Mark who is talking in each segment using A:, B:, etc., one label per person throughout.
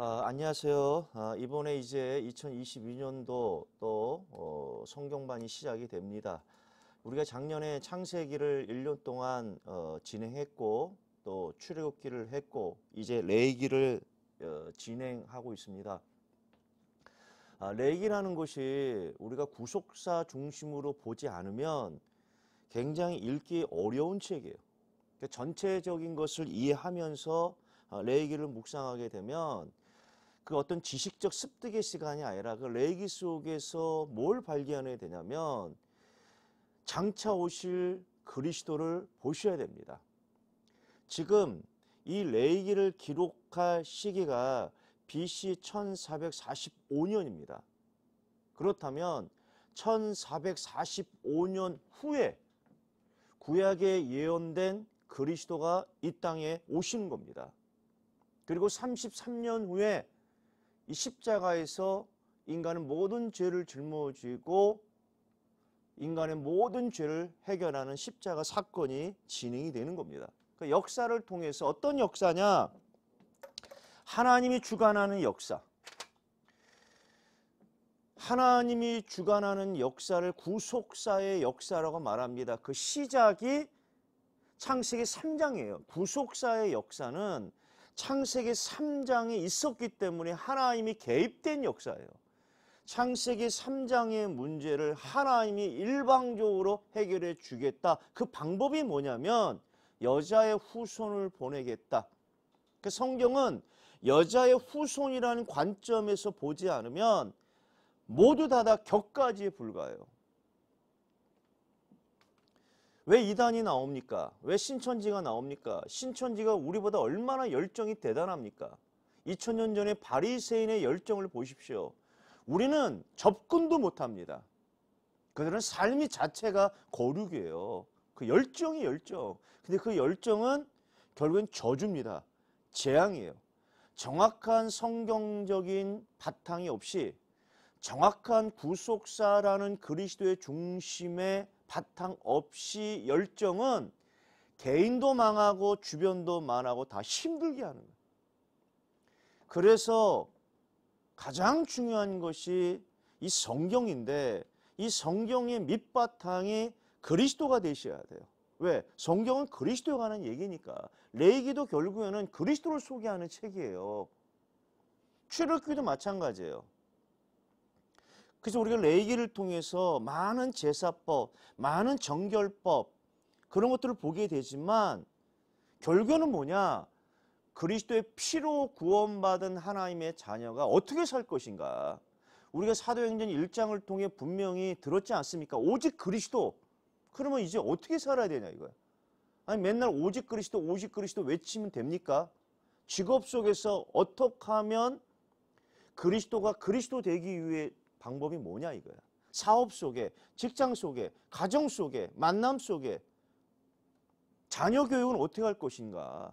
A: 아, 안녕하세요. 아, 이번에 이제 2022년도 또 어, 성경반이 시작이 됩니다. 우리가 작년에 창세기를 1년 동안 어, 진행했고 또 출애굽기를 했고 이제 레이기를 어, 진행하고 있습니다. 아, 레이기라는 것이 우리가 구속사 중심으로 보지 않으면 굉장히 읽기 어려운 책이에요. 그러니까 전체적인 것을 이해하면서 아, 레이기를 묵상하게 되면 그 어떤 지식적 습득의 시간이 아니라 그 레이기 속에서 뭘 발견해야 되냐면 장차 오실 그리스도를 보셔야 됩니다. 지금 이 레이기를 기록할 시기가 BC 1445년입니다. 그렇다면 1445년 후에 구약에 예언된 그리스도가 이 땅에 오시는 겁니다. 그리고 33년 후에 이 십자가에서 인간은 모든 죄를 짊어지고 인간의 모든 죄를 해결하는 십자가 사건이 진행이 되는 겁니다. 그 역사를 통해서 어떤 역사냐? 하나님이 주관하는 역사. 하나님이 주관하는 역사를 구속사의 역사라고 말합니다. 그 시작이 창세기 3장이에요. 구속사의 역사는 창세기 3장에 있었기 때문에 하나님이 개입된 역사예요. 창세기 3장의 문제를 하나님이 일방적으로 해결해 주겠다. 그 방법이 뭐냐면 여자의 후손을 보내겠다. 그 성경은 여자의 후손이라는 관점에서 보지 않으면 모두 다다 격까지에 불과해요. 왜 이단이 나옵니까? 왜 신천지가 나옵니까? 신천지가 우리보다 얼마나 열정이 대단합니까? 2000년 전에 바리새인의 열정을 보십시오. 우리는 접근도 못합니다. 그들은 삶이 자체가 거룩이에요. 그 열정이 열정. 근데 그 열정은 결국엔 저주입니다. 재앙이에요. 정확한 성경적인 바탕이 없이 정확한 구속사라는 그리스도의 중심에 바탕 없이 열정은 개인도 망하고 주변도 망하고 다 힘들게 하는 거예요. 그래서 가장 중요한 것이 이 성경인데 이 성경의 밑바탕이 그리스도가 되셔야 돼요. 왜? 성경은 그리스도에 관한 얘기니까. 레이기도 결국에는 그리스도를 소개하는 책이에요. 출애굽기도 마찬가지예요. 그래서 우리가 레이기를 통해서 많은 제사법, 많은 정결법 그런 것들을 보게 되지만 결과는 뭐냐? 그리스도의 피로 구원받은 하나님의 자녀가 어떻게 살 것인가? 우리가 사도행전 1장을 통해 분명히 들었지 않습니까? 오직 그리스도. 그러면 이제 어떻게 살아야 되냐 이거야. 아니 맨날 오직 그리스도 오직 그리스도 외치면 됩니까? 직업 속에서 어떻게 하면 그리스도가 그리스도 되기 위해 방법이 뭐냐 이거야. 사업 속에, 직장 속에, 가정 속에, 만남 속에 자녀 교육은 어떻게 할 것인가?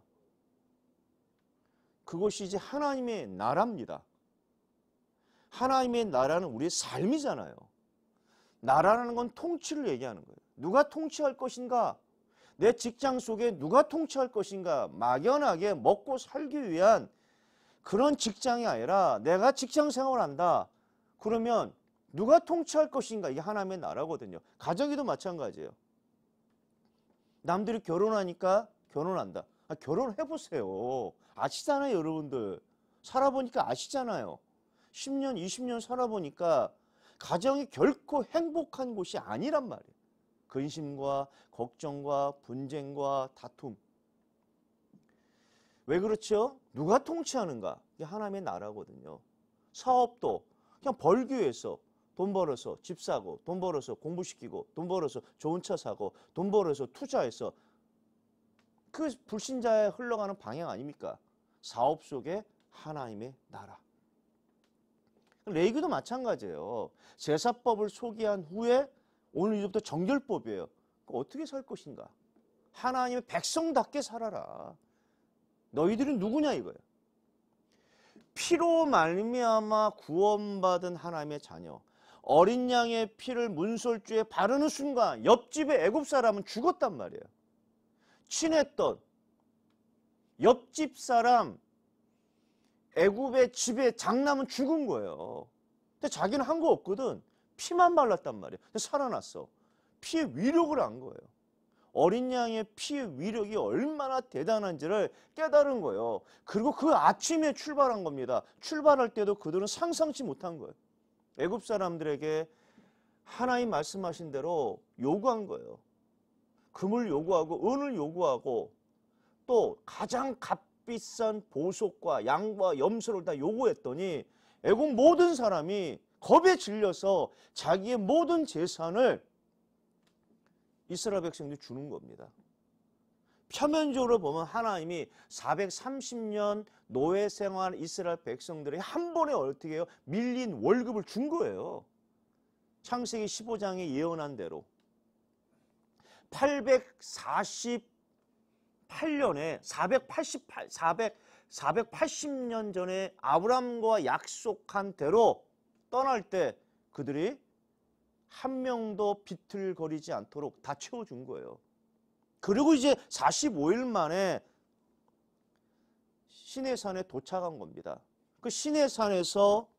A: 그것이 이제 하나님의 나라입니다. 하나님의 나라는 우리의 삶이잖아요. 나라라는 건 통치를 얘기하는 거예요. 누가 통치할 것인가? 내 직장 속에 누가 통치할 것인가? 막연하게 먹고 살기 위한 그런 직장이 아니라 내가 직장 생활한다. 그러면 누가 통치할 것인가? 이게 하나님의 나라거든요. 가정에도 마찬가지예요. 남들이 결혼하니까 결혼한다. 아, 결혼해보세요. 아시잖아요, 여러분들. 살아보니까 아시잖아요. 10년, 20년 살아보니까 가정이 결코 행복한 곳이 아니란 말이에요. 근심과 걱정과 분쟁과 다툼. 왜 그렇죠? 누가 통치하는가? 이게 하나님의 나라거든요. 사업도 그냥 벌교에서 돈 벌어서 집 사고 돈 벌어서 공부시키고 돈 벌어서 좋은 차 사고 돈 벌어서 투자해서 그 불신자의 흘러가는 방향 아닙니까? 사업 속에 하나님의 나라. 레이기도 마찬가지예요. 제사법을 소개한 후에 오늘 이제부터 정결법이에요. 어떻게 살 것인가? 하나님의 백성답게 살아라. 너희들은 누구냐 이거예요. 피로 말미암아 구원받은 하나님의 자녀 어린 양의 피를 문설주에 바르는 순간 옆집의 애굽 사람은 죽었단 말이에요. 친했던 옆집 사람 애굽의 집에 장남은 죽은 거예요. 근데 자기는 한 거 없거든. 피만 말랐단 말이에요. 살아났어. 피의 위력을 안 거예요. 어린 양의 피의 위력이 얼마나 대단한지를 깨달은 거예요. 그리고 그 아침에 출발한 겁니다. 출발할 때도 그들은 상상치 못한 거예요. 애굽 사람들에게 하나님 말씀하신 대로 요구한 거예요. 금을 요구하고 은을 요구하고 또 가장 값비싼 보석과 양과 염소를 다 요구했더니 애굽 모든 사람이 겁에 질려서 자기의 모든 재산을 이스라엘 백성들이 주는 겁니다. 표면적으로 보면 하나님이 430년 노예 생활 이스라엘 백성들이 한 번에 어떻게 해요? 밀린 월급을 준 거예요. 창세기 15장에 예언한 대로 848년에 488 400 480년 전에 아브람과 약속한 대로 떠날 때 그들이 한 명도 비틀거리지 않도록 다 채워준 거예요. 그리고 이제 45일 만에 시내산에 도착한 겁니다. 그 시내산에서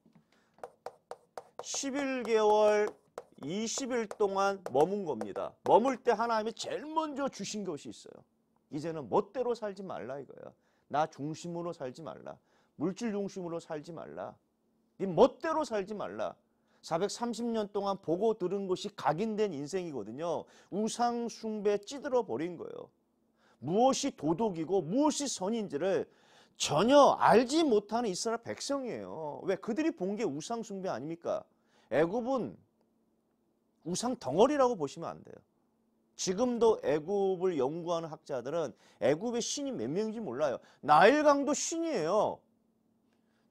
A: 11개월 20일 동안 머문 겁니다. 머물 때 하나님이 제일 먼저 주신 것이 있어요. 이제는 멋대로 살지 말라 이거야. 나 중심으로 살지 말라. 물질 중심으로 살지 말라. 네 멋대로 살지 말라. 430년 동안 보고 들은 것이 각인된 인생이거든요. 우상 숭배에 찌들어 버린 거예요. 무엇이 도덕이고 무엇이 선인지를 전혀 알지 못하는 이스라엘 백성이에요. 왜 그들이 본 게 우상 숭배 아닙니까? 애굽은 우상 덩어리라고 보시면 안 돼요. 지금도 애굽을 연구하는 학자들은 애굽의 신이 몇 명인지 몰라요. 나일강도 신이에요.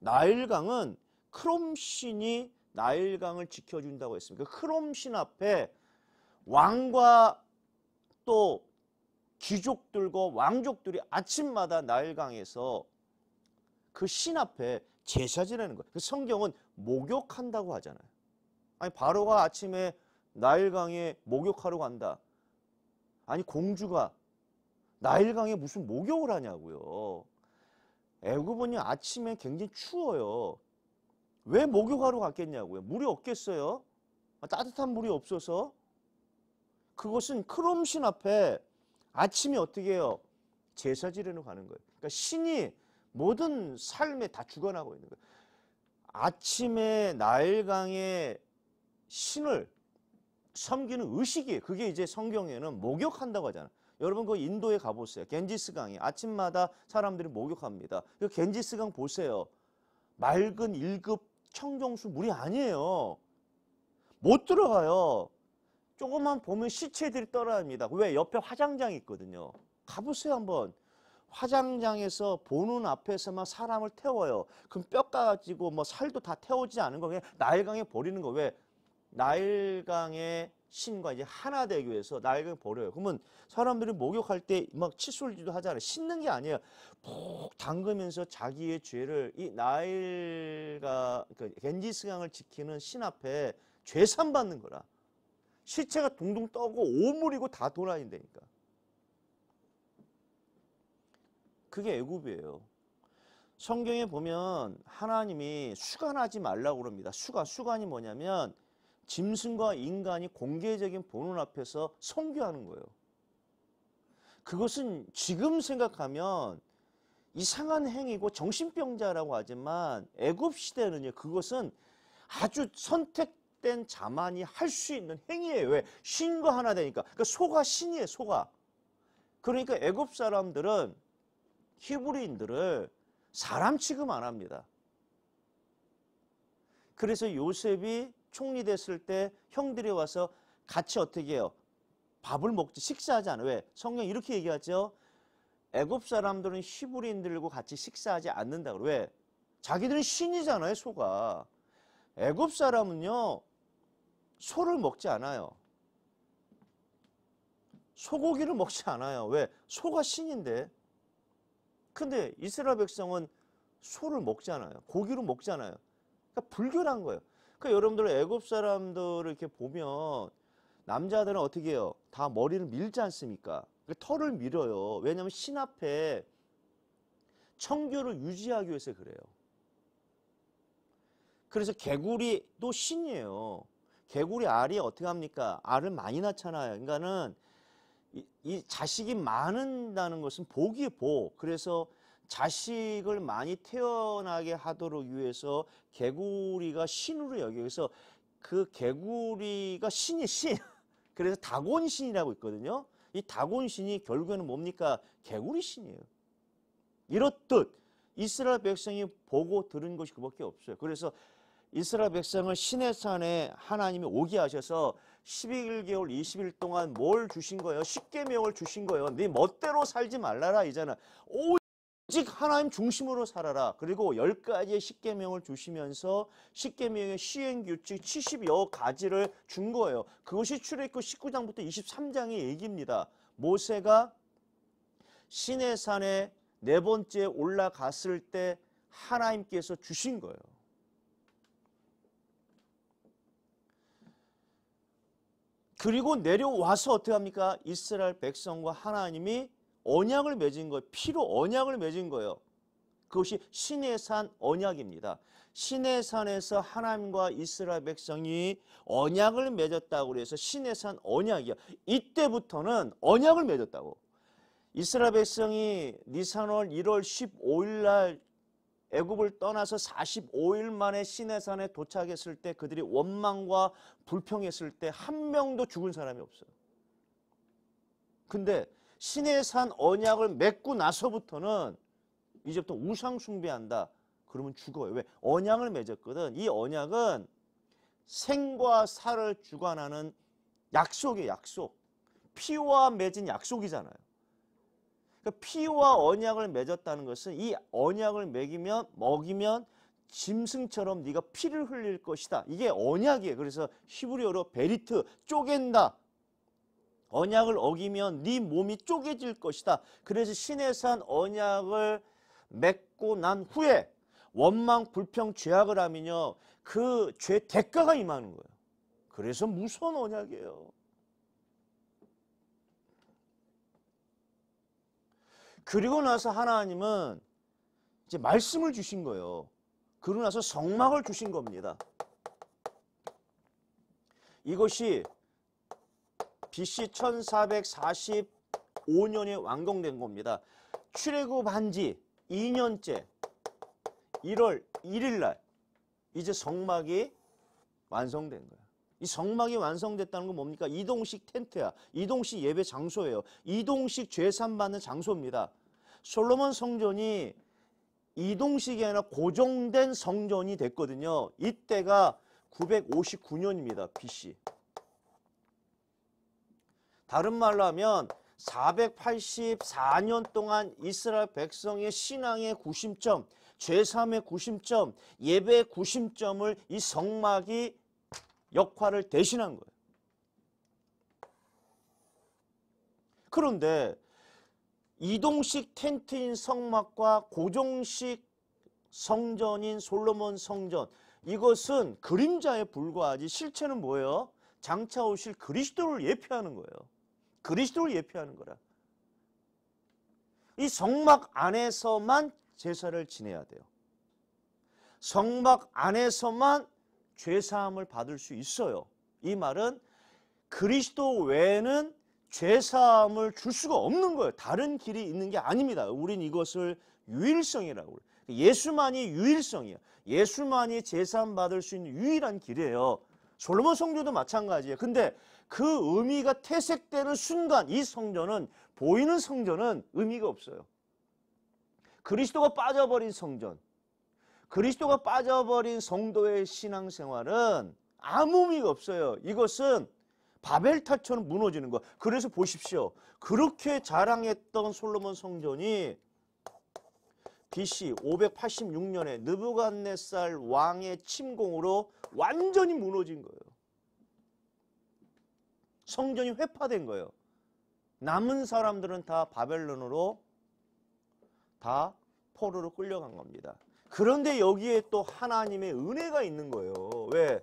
A: 나일강은 크롬 신이 나일강을 지켜준다고 했습니다. 그 크롬신 앞에 왕과 또 귀족들과 왕족들이 아침마다 나일강에서 그 신 앞에 제사 지내는 거예요. 그 성경은 목욕한다고 하잖아요. 아니 바로가 아침에 나일강에 목욕하러 간다. 아니 공주가 나일강에 무슨 목욕을 하냐고요. 애굽은요 아침에 굉장히 추워요. 왜 목욕하러 갔겠냐고요. 물이 없겠어요. 따뜻한 물이 없어서. 그것은 크롬신 앞에 아침에 어떻게 해요? 제사 지르러 가는 거예요. 그러니까 신이 모든 삶에 다 죽어나고 있는 거예요. 아침에 나일강의 신을 섬기는 의식이에요. 그게 이제 성경에는 목욕한다고 하잖아요. 여러분 그 인도에 가보세요. 겐지스강에 아침마다 사람들이 목욕합니다. 그 겐지스강 보세요. 맑은 일급 청정수 물이 아니에요. 못 들어가요. 조금만 보면 시체들이 떨어납니다. 왜? 옆에 화장장이 있거든요. 가보세요 한번. 화장장에서 보는 앞에서만 사람을 태워요. 그럼 뼈가 지고뭐 살도 다 태우지 않은 거 그냥 나일강에 버리는 거 왜? 나일강에 신과 이제 하나 되기 위해서 나에게 버려요. 그러면 사람들이 목욕할 때 막 칫솔질도 하잖아요. 씻는 게 아니에요. 푹 담그면서 자기의 죄를 이 나일과 그 겐지스강을 지키는 신 앞에 죄산 받는 거라. 시체가 둥둥 떠고 오물이고 다 돌아다닌다니까. 그게 애굽이에요. 성경에 보면 하나님이 수간하지 말라고 그럽니다. 수간, 수간이 뭐냐면 짐승과 인간이 공개적인 본원 앞에서 성교하는 거예요. 그것은 지금 생각하면 이상한 행위고 정신병자라고 하지만 애굽 시대는요. 그것은 아주 선택된 자만이 할 수 있는 행위예요. 왜? 신과 하나 되니까. 그러니까 소가 신이에요. 소가. 그러니까 애굽 사람들은 히브리인들을 사람 취급 안 합니다. 그래서 요셉이 총리 됐을 때 형들이 와서 같이 어떻게 해요? 밥을 먹지 식사하지 않아요. 왜? 성경 이렇게 얘기하죠. 애굽 사람들은 히브리인들과 같이 식사하지 않는다. 왜? 자기들은 신이잖아요, 소가. 애굽 사람은요. 소를 먹지 않아요. 소고기를 먹지 않아요. 왜? 소가 신인데. 근데 이스라엘 백성은 소를 먹잖아요. 고기로 먹잖아요. 그러니까 불교란 거예요. 그러니까 여러분들 애굽 사람들을 이렇게 보면 남자들은 어떻게 해요? 다 머리를 밀지 않습니까? 그러니까 털을 밀어요. 왜냐하면 신 앞에 청교를 유지하기 위해서 그래요. 그래서 개구리도 신이에요. 개구리 알이 어떻게 합니까? 알을 많이 낳잖아요. 그러니까는 이, 이 자식이 많은다는 것은 복이에요, 복. 그래서 자식을 많이 태어나게 하도록 위해서 개구리가 신으로 여기 그서그 개구리가 신이 신 그래서 다곤신이라고 있거든요 이 다곤신이 결국에는 뭡니까 개구리신이에요 이렇듯 이스라엘 백성이 보고 들은 것이 그밖에 없어요 그래서 이스라엘 백성을 신의 산에 하나님이 오게 하셔서 11개월 20일 동안 뭘 주신 거예요? 10개명을 주신 거예요. 네 멋대로 살지 말라라 이제는. 오직 하나님 중심으로 살아라. 그리고 열 가지의 십계명을 주시면서 십계명의 시행 규칙 70여 가지를 준 거예요. 그것이 출애굽 19장부터 23장의 얘기입니다. 모세가 시내 산에 네 번째 올라갔을 때 하나님께서 주신 거예요. 그리고 내려와서 어떻게 합니까? 이스라엘 백성과 하나님이 언약을 맺은 거예요. 피로 언약을 맺은 거예요. 그것이 신의 산 언약입니다. 신의 산에서 하나님과 이스라엘 백성이 언약을 맺었다고 해서 신의 산 언약이야. 이때부터는 언약을 맺었다고. 이스라엘 백성이 니산월 1월 15일 날 애굽을 떠나서 45일 만에 신의 산에 도착했을 때 그들이 원망과 불평했을 때 한 명도 죽은 사람이 없어요. 근데 신의 산 언약을 맺고 나서부터는 이제부터 우상 숭배한다. 그러면 죽어요. 왜? 언약을 맺었거든. 이 언약은 생과 살을 주관하는 약속이에요 약속. 피와 맺은 약속이잖아요. 그러니까 피와 언약을 맺었다는 것은 이 언약을 먹이면 먹이면 짐승처럼 네가 피를 흘릴 것이다. 이게 언약이에요. 그래서 히브리어로 베리트 쪼갠다. 언약을 어기면 네 몸이 쪼개질 것이다. 그래서 신의 산 언약을 맺고 난 후에 원망, 불평, 죄악을 하면요. 그 죄 대가가 임하는 거예요. 그래서 무서운 언약이에요. 그리고 나서 하나님은 이제 말씀을 주신 거예요. 그러고 나서 성막을 주신 겁니다. 이것이 BC 1445년에 완공된 겁니다. 출애굽한 지 2년째 1월 1일 날 이제 성막이 완성된 거야. 이 성막이 완성됐다는 건 뭡니까? 이동식 텐트야. 이동식 예배 장소예요. 이동식 죄산 받는 장소입니다. 솔로몬 성전이 이동식이 아니라 고정된 성전이 됐거든요. 이때가 959년입니다. BC. 다른 말로 하면 484년 동안 이스라엘 백성의 신앙의 구심점, 죄삼의 구심점, 예배의 구심점을 이 성막이 역할을 대신한 거예요. 그런데 이동식 텐트인 성막과 고정식 성전인 솔로몬 성전 이것은 그림자에 불과하지 실체는 뭐예요? 장차 오실 그리스도를 예표하는 거예요. 그리스도를 예표하는 거라. 이 성막 안에서만 제사를 지내야 돼요. 성막 안에서만 죄 사함을 받을 수 있어요. 이 말은 그리스도 외에는 죄 사함을 줄 수가 없는 거예요. 다른 길이 있는 게 아닙니다. 우린 이것을 유일성이라고 해요. 예수만이 유일성이에요. 예수만이 재산 받을 수 있는 유일한 길이에요. 솔로몬 성도도 마찬가지예요. 근데 그 의미가 퇴색되는 순간 이 성전은 보이는 성전은 의미가 없어요. 그리스도가 빠져버린 성전, 그리스도가 빠져버린 성도의 신앙생활은 아무 의미가 없어요. 이것은 바벨타처럼 무너지는 거. 그래서 보십시오. 그렇게 자랑했던 솔로몬 성전이 BC 586년에 느부갓네살 왕의 침공으로 완전히 무너진 거예요. 성전이 회파된 거예요. 남은 사람들은 다 바벨론으로 다 포로로 끌려간 겁니다. 그런데 여기에 또 하나님의 은혜가 있는 거예요. 왜?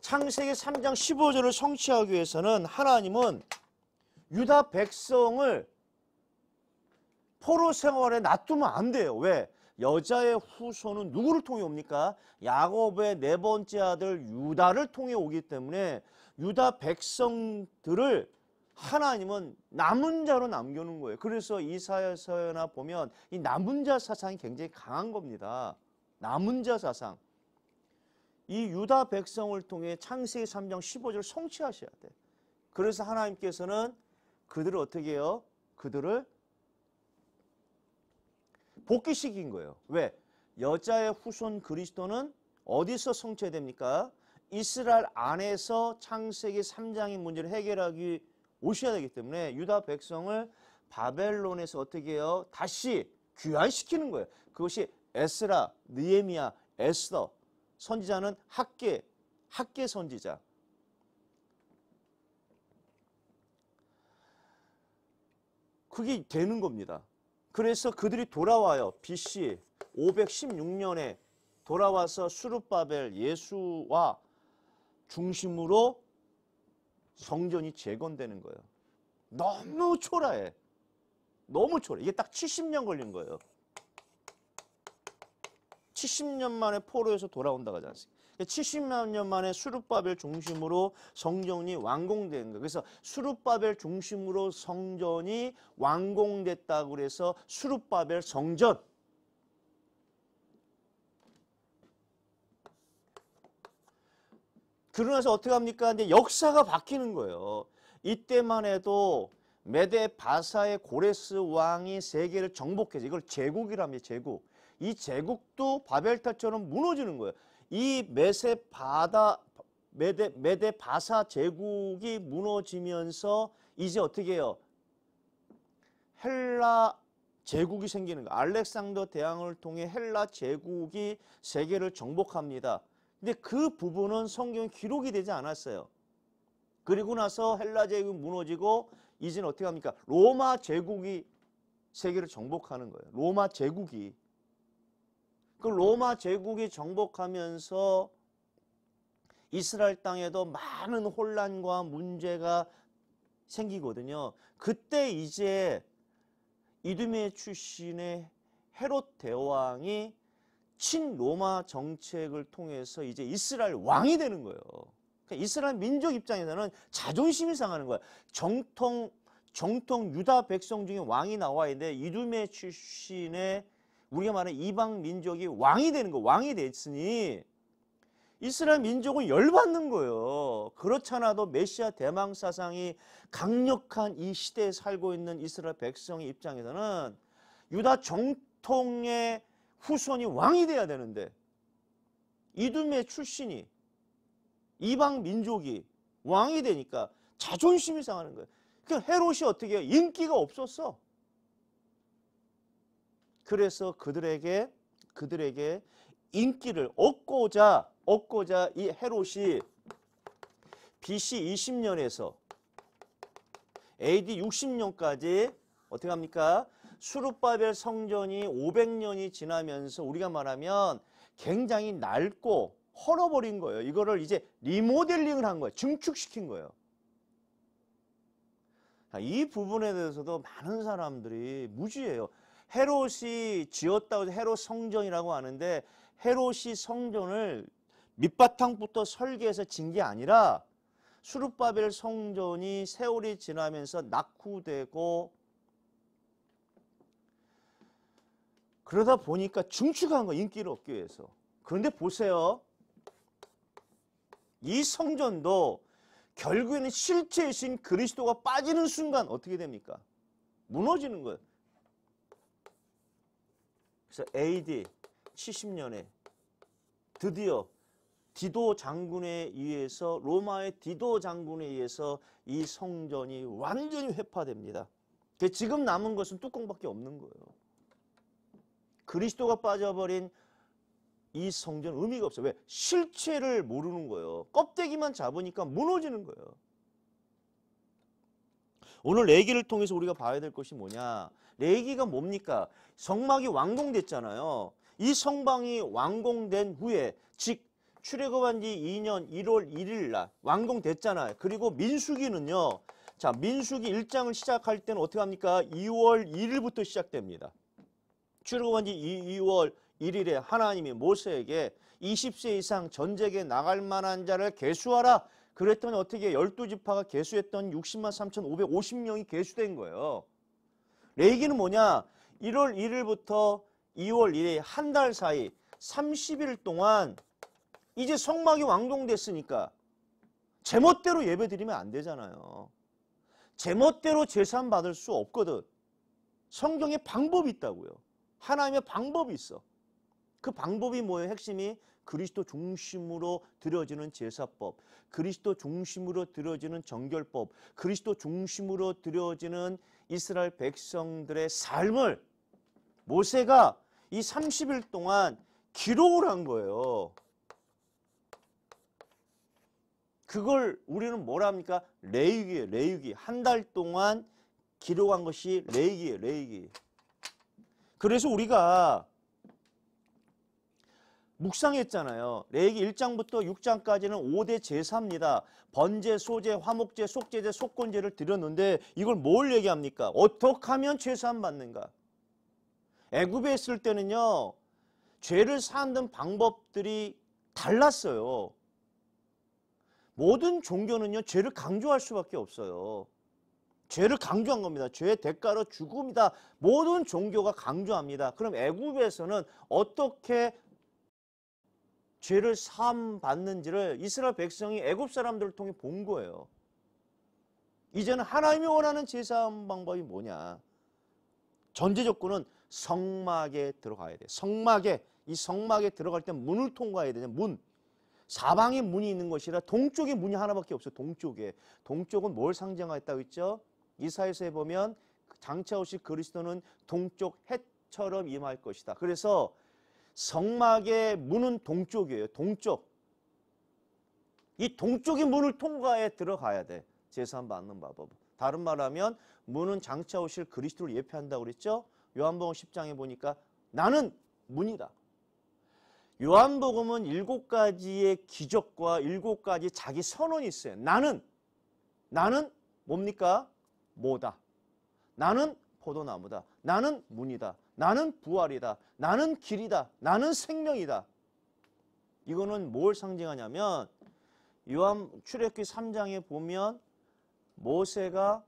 A: 창세기 3장 15절을 성취하기 위해서는 하나님은 유다 백성을 포로 생활에 놔두면 안 돼요. 왜? 여자의 후손은 누구를 통해 옵니까? 야곱의 네 번째 아들 유다를 통해 오기 때문에 유다 백성들을 하나님은 남은 자로 남겨놓은 거예요. 그래서 이사야서나 보면 이 남은 자 사상이 굉장히 강한 겁니다. 남은 자 사상. 이 유다 백성을 통해 창세기 3장 15절 을 성취하셔야 돼. 그래서 하나님께서는 그들을 어떻게 해요? 그들을 복귀시킨 거예요. 왜? 여자의 후손 그리스도는 어디서 성취됩니까? 이스라엘 안에서 창세기 3장의 문제를 해결하기 오셔야 되기 때문에 유다 백성을 바벨론에서 어떻게 해요? 다시 귀환시키는 거예요. 그것이 에스라, 느에미야, 에스더 선지자는 학계, 학계 선지자. 그게 되는 겁니다. 그래서 그들이 돌아와요. BC 516년에 돌아와서 수룹바벨 예수와 중심으로 성전이 재건되는 거예요. 너무 초라해. 너무 초라해. 이게 딱 70년 걸린 거예요. 70년 만에 포로에서 돌아온다고 하지 않습니까? 70년 그러니까 만에 수르바벨 중심으로 성전이 완공된 거예요. 그래서 수르바벨 중심으로 성전이 완공됐다고 그서 수르바벨 성전 그러면서 어떻게 합니까? 이제 역사가 바뀌는 거예요. 이때만 해도 메데 바사의 고레스 왕이 세계를 정복해서 이걸 제국이랍니다. 제국. 이 제국도 바벨탑처럼 무너지는 거예요. 이 메세 바다 메데 메데 바사 제국이 무너지면서 이제 어떻게 해요? 헬라 제국이 생기는 거. 알렉산더 대왕을 통해 헬라 제국이 세계를 정복합니다. 근데 그 부분은 성경에 기록이 되지 않았어요. 그리고 나서 헬라 제국이 무너지고 이제는 어떻게 합니까? 로마 제국이 세계를 정복하는 거예요. 로마 제국이 그 로마 제국이 정복하면서 이스라엘 땅에도 많은 혼란과 문제가 생기거든요. 그때 이제 이두메 출신의 헤롯 대왕이 친로마 정책을 통해서 이제 이스라엘 왕이 되는 거예요. 그러니까 이스라엘 민족 입장에서는 자존심이 상하는 거야. 정통 정통 유다 백성 중에 왕이 나와야 돼. 이두메 출신의 우리가 말하는 이방 민족이 왕이 되는 거. 왕이 됐으니 이스라엘 민족은 열받는 거예요. 그렇잖아도 메시아 대망 사상이 강력한 이 시대에 살고 있는 이스라엘 백성의 입장에서는 유다 정통의 후손이 왕이 돼야 되는데 이듬해 출신이 이방 민족이 왕이 되니까 자존심이 상하는 거예요. 그 헤롯이 어떻게 해요? 인기가 없었어. 그래서 그들에게 그들에게 인기를 얻고자 얻고자 이 헤롯이 BC 20년에서 AD 60년까지 어떻게 합니까? 수르바벨 성전이 500년이 지나면서 우리가 말하면 굉장히 낡고 헐어버린 거예요. 이거를 이제 리모델링을 한 거예요. 증축시킨 거예요. 이 부분에 대해서도 많은 사람들이 무지해요. 헤롯이 지었다고 해서 헤롯 성전이라고 하는데 헤롯이 성전을 밑바탕부터 설계해서 진 게 아니라 수르바벨 성전이 세월이 지나면서 낙후되고 그러다 보니까 중축한 거 인기를 얻기 위해서. 그런데 보세요. 이 성전도 결국에는 실체이신 그리스도가 빠지는 순간 어떻게 됩니까? 무너지는 거예요. 그래서 AD 70년에 드디어 디도 장군에 의해서 로마의 디도 장군에 의해서 이 성전이 완전히 회파됩니다. 그 지금 남은 것은 뚜껑밖에 없는 거예요. 그리스도가 빠져버린 이 성전 의미가 없어요. 왜? 실체를 모르는 거예요. 껍데기만 잡으니까 무너지는 거예요. 오늘 레기를 통해서 우리가 봐야 될 것이 뭐냐? 레기가 뭡니까? 성막이 완공됐잖아요. 이 성방이 완공된 후에 즉 출애굽한 지 2년 1월 1일 날 완공됐잖아요. 그리고 민수기는요. 자, 민수기 1장을 시작할 때는 어떻게 합니까? 2월 1일부터 시작됩니다. 출애굽한 지 2월 1일에 하나님이 모세에게 20세 이상 전쟁에 나갈 만한 자를 계수하라. 그랬더니 어떻게 12지파가 계수했던 60만 3,550명이 계수된 거예요. 레이기는 뭐냐? 1월 1일부터 2월 1일 한 달 사이 30일 동안 이제 성막이 왕동됐으니까 제멋대로 예배드리면 안 되잖아요. 제멋대로 재산 받을 수 없거든. 성경에 방법이 있다고요. 하나님의 방법이 있어. 그 방법이 뭐예요? 핵심이 그리스도 중심으로 드려지는 제사법, 그리스도 중심으로 드려지는 정결법, 그리스도 중심으로 드려지는 이스라엘 백성들의 삶을 모세가 이 30일 동안 기록을 한 거예요. 그걸 우리는 뭐라 합니까? 레위기예요. 레위기. 한 달 동안 기록한 것이 레위기예요. 레위기. 그래서 우리가 묵상했잖아요. 레기 1장부터 6장까지는 5대 제사입니다. 번제, 소제, 화목제, 속제제, 속건제를 드렸는데 이걸 뭘 얘기합니까? 어떻게 하면 최소한 받는가? 애굽에 있을 때는요. 죄를 사는 방법들이 달랐어요. 모든 종교는요. 죄를 강조할 수밖에 없어요. 죄를 강조한 겁니다. 죄의 대가로 죽음이다. 모든 종교가 강조합니다. 그럼 애굽에서는 어떻게 죄를 삼함 받는지를 이스라엘 백성이 애굽 사람들을 통해 본 거예요. 이제는 하나님이 원하는 제사함 방법이 뭐냐? 전제 조건은 성막에 들어가야 돼. 성막에 이 성막에 들어갈 때 문을 통과해야 되냐? 문. 사방에 문이 있는 것이라 동쪽에 문이 하나밖에 없어. 동쪽에. 동쪽은 뭘상징하겠다고 했죠? 이사에서 보면 장차 오실 그리스도는 동쪽 해처럼 임할 것이다. 그래서 성막의 문은 동쪽이에요. 동쪽. 이 동쪽의 문을 통과해 들어가야 돼. 재산 받는 방법. 다른 말하면 문은 장차 오실 그리스도를 예표한다고 그랬죠. 요한복음 10장에 보니까 나는 문이다. 요한복음은 일곱 가지의 기적과 일곱 가지 자기 선언이 있어요. 나는 나는 뭡니까? 뭐다. 나는 포도나무다. 나는 문이다. 나는 부활이다. 나는 길이다. 나는 생명이다. 이거는 뭘 상징하냐면 요한 출애굽기 3장에 보면 모세가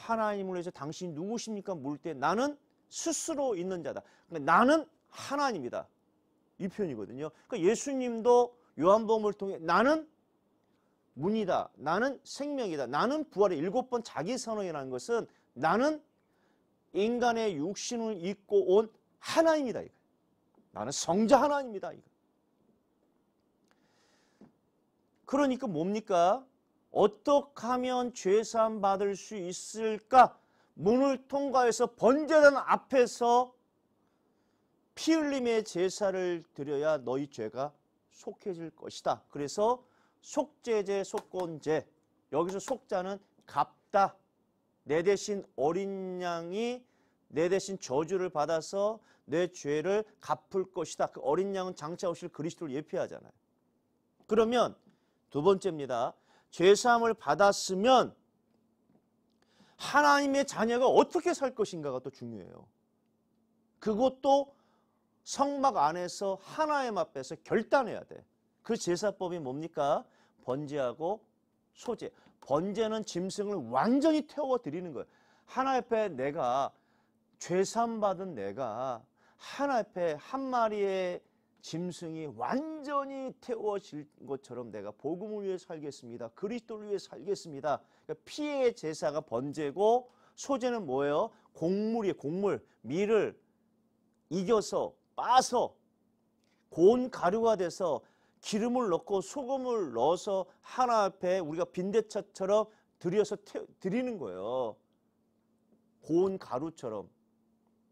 A: 하나님을 위해서 당신 누구십니까? 물 때 나는 스스로 있는 자다. 그러니까 나는 하나님이다. 이 표현이거든요. 그러니까 예수님도 요한복음을 통해 나는 문이다. 나는 생명이다. 나는 부활의 일곱 번 자기 선언이라는 것은 나는 인간의 육신을 입고 온 하나입니다. 이거. 나는 성자 하나입니다. 이거. 그러니까 뭡니까? 어떻게 하면 죄사함 받을 수 있을까? 문을 통과해서 번제단 앞에서 피 흘림의 제사를 드려야 너희 죄가 속해질 것이다. 그래서 속죄제, 속건제. 여기서 속자는 갚다. 내 대신 어린 양이 내 대신 저주를 받아서 내 죄를 갚을 것이다. 그 어린 양은 장차 오실 그리스도를 예피하잖아요 그러면 두 번째입니다. 죄사함을 받았으면 하나님의 자녀가 어떻게 살 것인가가 또 중요해요. 그것도 성막 안에서 하나의 앞에서 결단해야 돼. 그 제사법이 뭡니까? 번제하고 소제. 번제는 짐승을 완전히 태워드리는 거예요. 하나 앞에 내가 죄산 받은 내가 하나 앞에 한 마리의 짐승이 완전히 태워질 것처럼 내가 복음을 위해 살겠습니다. 그리스도를 위해 살겠습니다. 그러니까 피의 제사가 번제고 소제는 뭐예요? 곡물이에요. 곡물. 밀을 이겨서 빠서 고운 가루가 돼서 기름을 넣고 소금을 넣어서 하나 앞에 우리가 빈대차처럼 들여서 드리는 거예요. 고운 가루처럼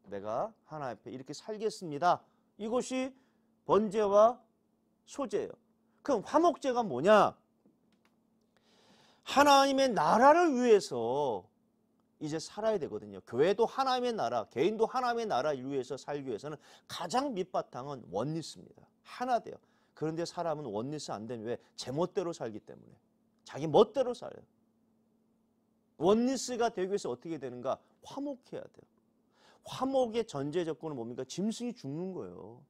A: 내가 하나 앞에 이렇게 살겠습니다. 이것이 번제와 소제예요. 그럼 화목제가 뭐냐? 하나님의 나라를 위해서 이제 살아야 되거든요. 교회도 하나님의 나라, 개인도 하나님의 나라를 위해서 살기 위해서는 가장 밑바탕은 원리스입니다. 하나 돼요. 그런데 사람은 원리스 안 되면 왜? 제멋대로 살기 때문에. 자기 멋대로 살아요. 원리스가 되기 위해서 어떻게 되는가? 화목해야 돼요. 화목의 전제 조건은 뭡니까? 짐승이 죽는 거예요.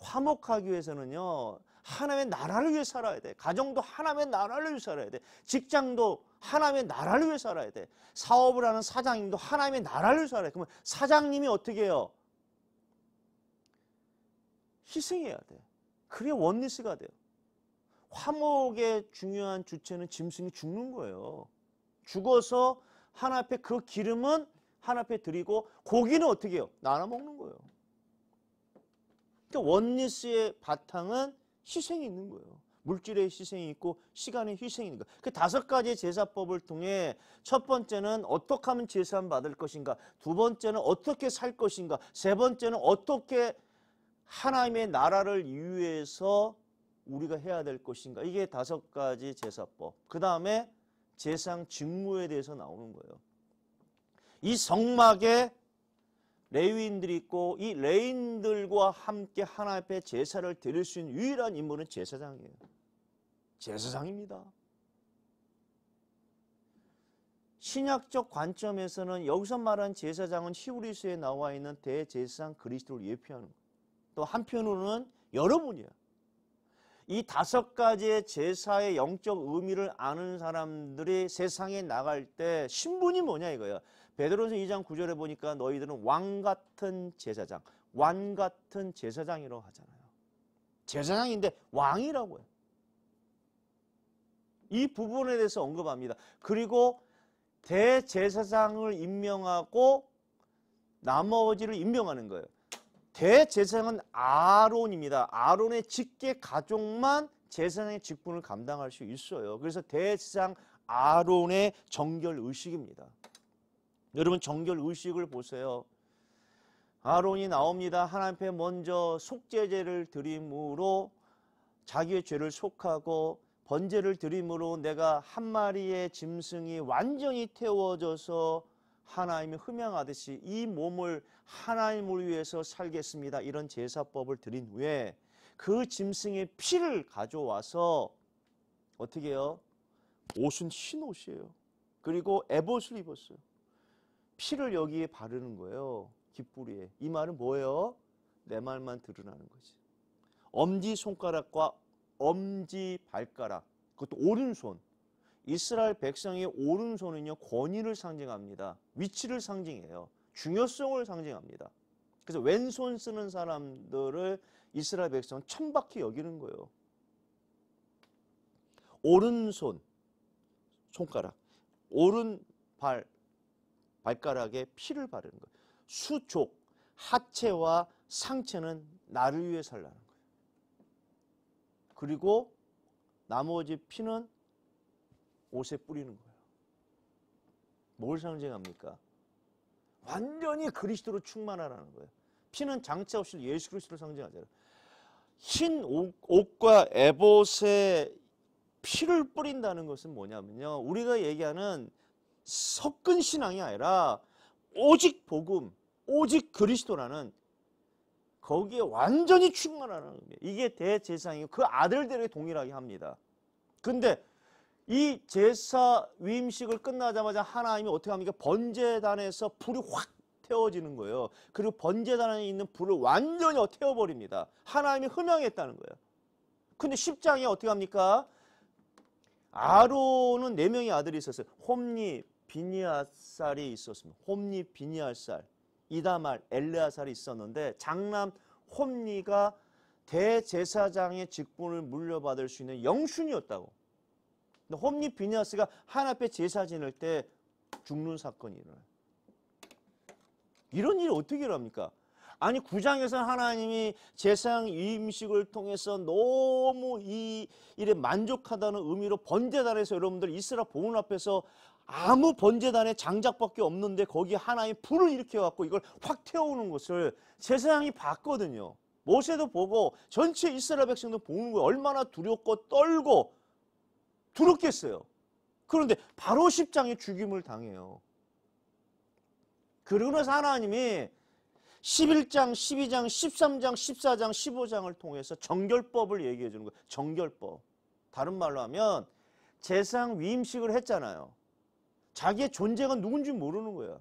A: 화목하기 위해서는요. 하나의 나라를 위해 살아야 돼. 가정도 하나의 나라를 위해 살아야 돼. 직장도 하나의 나라를 위해 살아야 돼. 사업을 하는 사장님도 하나의 나라를 위해 살아야 돼. 그러면 사장님이 어떻게 해요? 희생해야 돼. 그게 원리스가 돼요. 화목의 중요한 주체는 짐승이 죽는 거예요. 죽어서 하나 앞에 그 기름은 하나 앞에 드리고 고기는 어떻게 해요? 나눠 먹는 거예요. 그러니까 원리스의 바탕은 희생이 있는 거예요. 물질의 희생이 있고 시간의 희생이 있는 거예요. 그 다섯 가지 제사법을 통해 첫 번째는 어떻게 하면 제사 받을 것인가 두 번째는 어떻게 살 것인가 세 번째는 어떻게 하나님의 나라를 위해서 우리가 해야 될 것인가 이게 다섯 가지 제사법 그 다음에 제상 직무에 대해서 나오는 거예요 이 성막에 레위인들이 있고 이 레인들과 함께 하나님 앞에 제사를 드릴 수 있는 유일한 인물은 제사장이에요 제사장입니다 신약적 관점에서는 여기서 말한 제사장은 히브리서에 나와 있는 대제사장 그리스도를 예표하는 거예요 또 한편으로는 여러분이야. 이 다섯 가지의 제사의 영적 의미를 아는 사람들이 세상에 나갈 때 신분이 뭐냐 이거야. 베드로서 2장 9절에 보니까 너희들은 왕 같은 제사장, 왕 같은 제사장이라고 하잖아요. 제사장인데 왕이라고 요이 부분에 대해서 언급합니다. 그리고 대제사장을 임명하고 나머지를 임명하는 거예요. 대제사장은 아론입니다. 아론의 직계 가족만 제사장의 직분을 감당할 수 있어요. 그래서 대제사장 아론의 정결 의식입니다. 여러분 정결 의식을 보세요. 아론이 나옵니다. 하나님 앞에 먼저 속죄제를 드림으로 자기의 죄를 속하고 번제를 드림으로 내가 한 마리의 짐승이 완전히 태워져서 하나님이 흠양하듯이 이 몸을 하나님을 위해서 살겠습니다. 이런 제사법을 드린 후에 그 짐승의 피를 가져와서 어떻게 해요? 옷은 흰 옷이에요. 그리고 에봇을 입었어요. 피를 여기에 바르는 거예요. 깃뿌리에. 이 말은 뭐예요? 내 말만 들으라는 거지. 엄지 손가락과 엄지 발가락, 그것도 오른손. 이스라엘 백성의 오른손은요, 권위를 상징합니다. 위치를 상징해요. 중요성을 상징합니다. 그래서 왼손 쓰는 사람들을 이스라엘 백성은 천박히 여기는 거예요. 오른손, 손가락, 오른발, 발가락에 피를 바르는 거예요. 수족, 하체와 상체는 나를 위해 살라는 거예요. 그리고 나머지 피는 옷에 뿌리는 거예요. 뭘 상징합니까? 완전히 그리스도로 충만하라는 거예요. 피는 장차 없이 예수 그리스도를 상징하잖아요. 흰 옷, 과 에봇에 피를 뿌린다는 것은 뭐냐면요. 우리가 얘기하는 섞은 신앙이 아니라 오직 복음, 오직 그리스도라는 거기에 완전히 충만하는 라 겁니다. 이게 대제사장이고 그 아들들에게 동일하게 합니다. 근데 이 제사 위임식을 끝나자마자 하나님이 어떻게 합니까? 번제단에서 불이 확 태워지는 거예요. 그리고 번제단 에 있는 불을 완전히 태워버립니다. 하나님이 흠양했다는 거예요. 근데 10장에 어떻게 합니까? 아론은 네 명의 아들이 있었어요. 홈니, 비니아살이 있었습니다. 홈니, 비니아살, 이다말, 엘레아살이 있었는데 장남 홈니가 대제사장의 직분을 물려받을 수 있는 영순이었다고. 홈리 비니아스가 한 앞에 제사 지낼 때 죽는 사건이 일어나요. 이런 일이 어떻게 일어납니까? 아니 구장에서 하나님이 제상 임식을 통해서 너무 이 일에 만족하다는 의미로 번제단에서 여러분들 이스라 보문 앞에서 아무 번제단에 장작밖에 없는데 거기 하나님 불을 일으켜갖고 이걸 확 태우는 것을 제사장이 봤거든요. 모세도 보고 전체 이스라 백성도 보는 거예요. 얼마나 두렵고 떨고 부럽겠어요 그런데 바로 10장에 죽임을 당해요. 그러고 서 하나님이 11장, 12장, 13장, 14장, 15장을 통해서 정결법을 얘기해 주는 거예요. 정결법. 다른 말로 하면 재상 위임식을 했잖아요. 자기의 존재가 누군지 모르는 거야.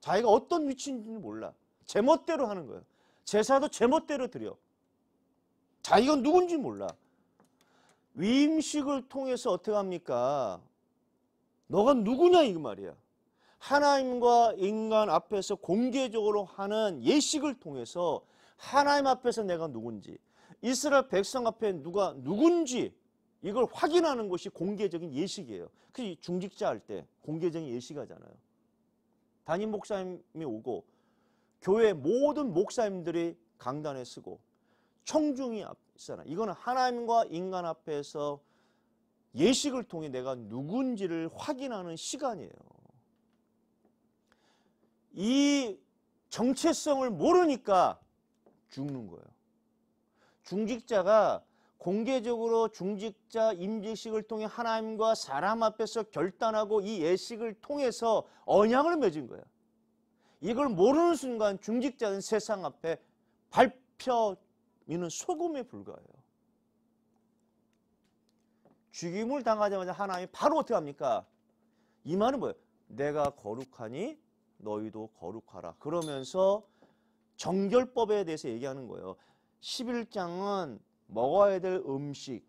A: 자기가 어떤 위치인지 몰라. 제멋대로 하는 거예요. 제사도 제멋대로 드려. 자기가 누군지 몰라. 위임식을 통해서 어떻게 합니까? 너가 누구냐 이 말이야. 하나님과 인간 앞에서 공개적으로 하는 예식을 통해서 하나님 앞에서 내가 누군지 이스라엘 백성 앞에 누가 누군지 이걸 확인하는 것이 공개적인 예식이에요. 그 중직자 할 때 공개적인 예식하잖아요. 담임 목사님이 오고 교회 모든 목사님들이 강단에 쓰고 청중이 앞 있잖아. 이거는 하나님과 인간 앞에서 예식을 통해 내가 누군지를 확인하는 시간이에요. 이 정체성을 모르니까 죽는 거예요. 중직자가 공개적으로 중직자 임직식을 통해 하나님과 사람 앞에서 결단하고 이 예식을 통해서 언양을 맺은 거예요. 이걸 모르는 순간 중직자는 세상 앞에 발표 이는 소금에 불과해요. 죽임을 당하자마자 하나님이 바로 어떻게 합니까? 이 말은 뭐예요? 내가 거룩하니 너희도 거룩하라. 그러면서 정결법에 대해서 얘기하는 거예요. 11장은 먹어야 될 음식,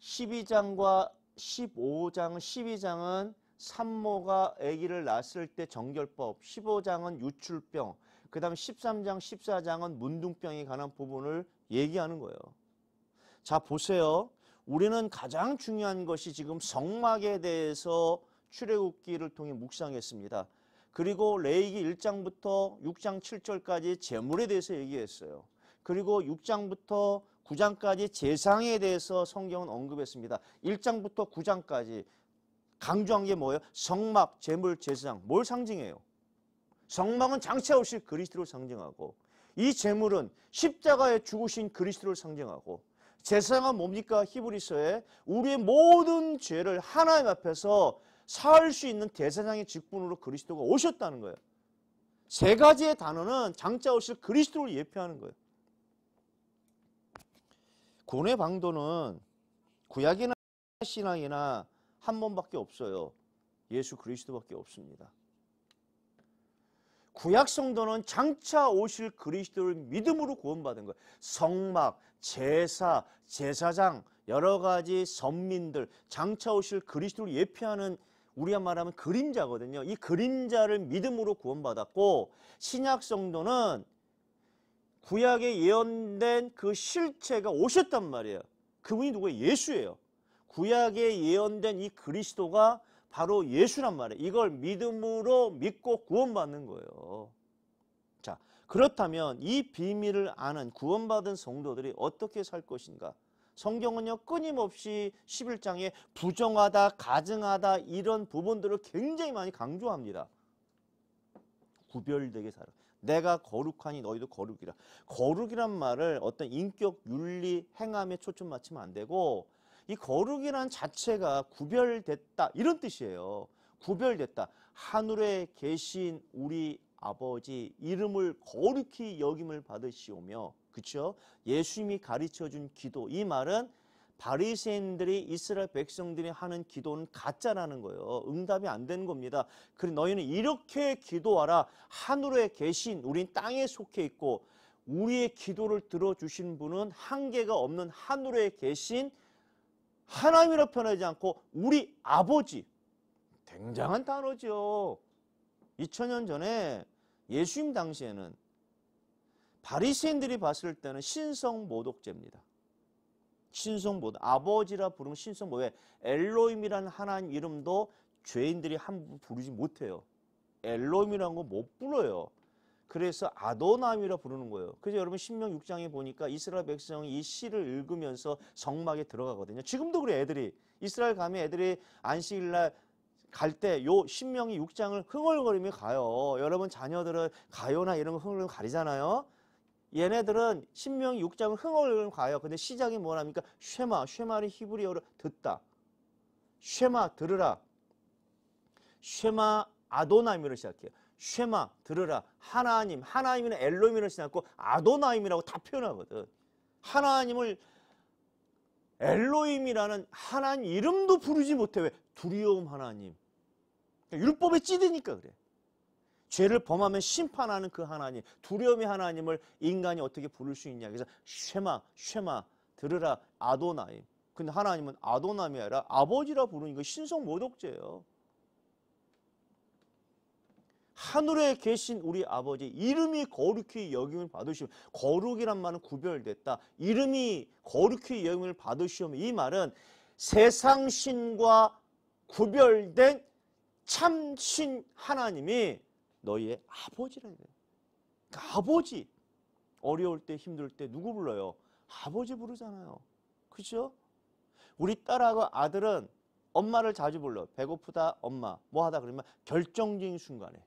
A: 12장과 15장, 12장은 산모가 아기를 낳았을 때 정결법, 15장은 유출병, 그 다음 13장, 14장은 문둥병에 관한 부분을 얘기하는 거예요. 자, 보세요. 우리는 가장 중요한 것이 지금 성막에 대해서 출애굽기를 통해 묵상했습니다. 그리고 레이기 1장부터 6장 7절까지 재물에 대해서 얘기했어요. 그리고 6장부터 9장까지 재상에 대해서 성경은 언급했습니다. 1장부터 9장까지 강조한 게 뭐예요? 성막, 재물, 재상. 뭘 상징해요? 성막은 장차 오실 그리스도를 상징하고 이 재물은 십자가에 죽으신 그리스도를 상징하고 제사가 뭡니까? 히브리서에 우리의 모든 죄를 하나님 앞에서 사할 수 있는 대사장의 직분으로 그리스도가 오셨다는 거예요. 세 가지의 단어는 장자 오실 그리스도를 예표하는 거예요. 고뇌 방도는 구약이나 신앙이나 한 번밖에 없어요. 예수 그리스도밖에 없습니다. 구약 성도는 장차 오실 그리스도를 믿음으로 구원받은 거예요. 성막, 제사, 제사장, 여러 가지 선민들, 장차 오실 그리스도를 예표하는 우리가 말하면 그림자거든요. 이 그림자를 믿음으로 구원받았고 신약 성도는 구약에 예언된 그 실체가 오셨단 말이에요. 그분이 누구예요? 예수예요. 구약에 예언된 이 그리스도가 바로 예수란 말이에요. 이걸 믿음으로 믿고 구원받는 거예요. 자, 그렇다면 이 비밀을 아는 구원받은 성도들이 어떻게 살 것인가? 성경은요 끊임없이 11장에 부정하다, 가증하다 이런 부분들을 굉장히 많이 강조합니다. 구별되게 살아. 내가 거룩하니 너희도 거룩이라. 거룩이란 말을 어떤 인격, 윤리, 행함에 초점 맞추면 안 되고 이 거룩이란 자체가 구별됐다 이런 뜻이에요. 구별됐다. 하늘에 계신 우리 아버지 이름을 거룩히 여김을 받으시오며 그렇죠? 예수님이 가르쳐 준 기도 이 말은 바리새인들이 이스라엘 백성들이 하는 기도는 가짜라는 거예요. 응답이 안 된 겁니다. 그래 너희는 이렇게 기도하라. 하늘에 계신 우린 땅에 속해 있고 우리의 기도를 들어 주신 분은 한계가 없는 하늘에 계신 하나님이라 표현하지 않고 우리 아버지. 굉장한 단어죠. 2000년 전에 예수님 당시에는 바리새인들이 봤을 때는 신성 모독죄입니다. 신성 모독. 아버지라 부르는 신성 모독. 엘로임이라는 하나님 이름도 죄인들이 함부로 부르지 못해요. 엘로임이라는 거못 불러요. 그래서 아도남이라 부르는 거예요. 그래서 여러분 신명 6장에 보니까 이스라엘 백성이 이 시를 읽으면서 성막에 들어가거든요. 지금도 그래 애들이 이스라엘 가면 애들이 안식일날 갈 때 요 신명이 6장을 흥얼거리며 가요. 여러분 자녀들은 가요나 이런 거 흥얼 가리잖아요. 얘네들은 신명 6장을 흥얼거리며 가요. 근데 시작이 뭐랍니까? 쉐마, 쉐마는 히브리어로 듣다. 쉐마 들으라. 쉐마 아도나미로 시작해요. 쉐마 들으라 하나님 하나님이 엘로힘을 쓰지 고 아도나임이라고 다 표현하거든 하나님을 엘로힘이라는 하나님 이름도 부르지 못해 왜 두려움 하나님 그러니까 율법에 찌드니까 그래 죄를 범하면 심판하는 그 하나님 두려움의 하나님을 인간이 어떻게 부를 수 있냐 그래서 쉐마 쉐마 들으라 아도나임 근데 하나님은 아도나미 아라 아버지라 부르는 거 신성 모독죄예요 하늘에 계신 우리 아버지 이름이 거룩히 여김을 받으시오 거룩이란 말은 구별됐다 이름이 거룩히 여김을 받으시오 이 말은 세상 신과 구별된 참신 하나님이 너희의 아버지라는 거예요 그러니까 아버지 어려울 때 힘들 때 누구 불러요? 아버지 부르잖아요 그죠? 우리 딸하고 아들은 엄마를 자주 불러. 배고프다, 엄마. 뭐 하다 그러면 결정적인 순간에.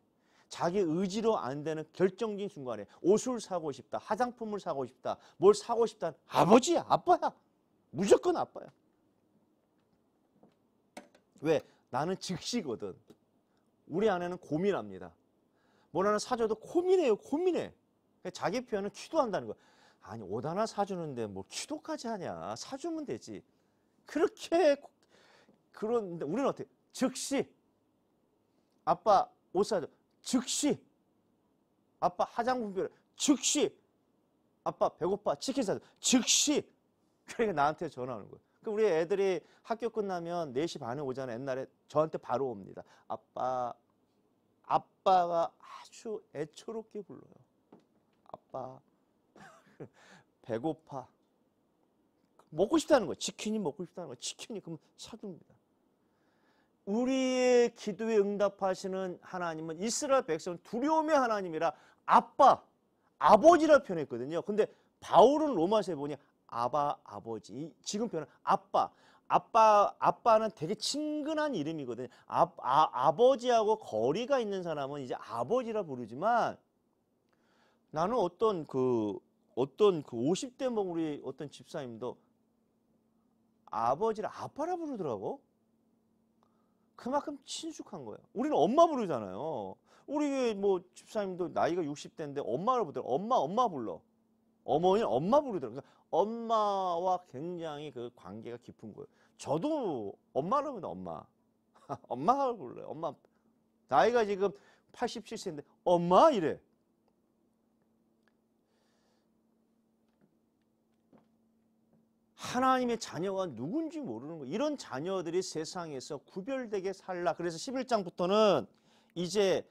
A: 자기 의지로 안 되는 결정적인 순간에 옷을 사고 싶다, 화장품을 사고 싶다, 뭘 사고 싶다 아버지야, 아빠야. 무조건 아빠야. 왜? 나는 즉시거든. 우리 아내는 고민합니다. 뭘 하나 사줘도 고민해요, 고민해. 그러니까 자기 표현은 기도한다는 거야. 아니, 옷 하나 사주는데 뭐 기도까지 하냐. 사주면 되지. 그렇게, 그런데 우리는 어떻게? 즉시. 아빠, 옷 사줘. 즉시 아빠 화장품 필요 즉시 아빠 배고파 치킨 사줘. 즉시 그러니까 나한테 전화 하는 거예요. 그 우리 애들이 학교 끝나면 4시 반에 오잖아요. 옛날에 저한테 바로 옵니다. 아빠, 아빠가 아주 애처롭게 불러요. 아빠, 배고파. 먹고 싶다는 거예요. 치킨이 먹고 싶다는 거예요. 치킨이 그럼 사줍니다. 우리의 기도에 응답하시는 하나님은 이스라엘 백성 두려움의 하나님이라 아빠, 아버지라 표현했거든요. 근데 바울은 로마서에 보니 아바 아버지 지금 표현 아빠 아빠 아빠는 되게 친근한 이름이거든요. 아, 아, 아버지하고 거리가 있는 사람은 이제 아버지라 부르지만 나는 어떤 그 어떤 그 50대 먹 우리 어떤 집사님도 아버지를 아빠라 부르더라고. 그만큼 친숙한 거예요. 우리는 엄마 부르잖아요. 우리 뭐 집사님도 나이가 60대인데 엄마를 부르더라. 엄마, 엄마 불러. 어머니, 는 엄마 부르더라. 그러니까 엄마와 굉장히 그 관계가 깊은 거예요. 저도 엄마를 부르 엄마. 엄마를 불러요. 엄마. 나이가 지금 87세인데 엄마 이래. 하나님의 자녀가 누군지 모르는 거요 이런 자녀들이 세상에서 구별되게 살라. 그래서 11장부터는 이제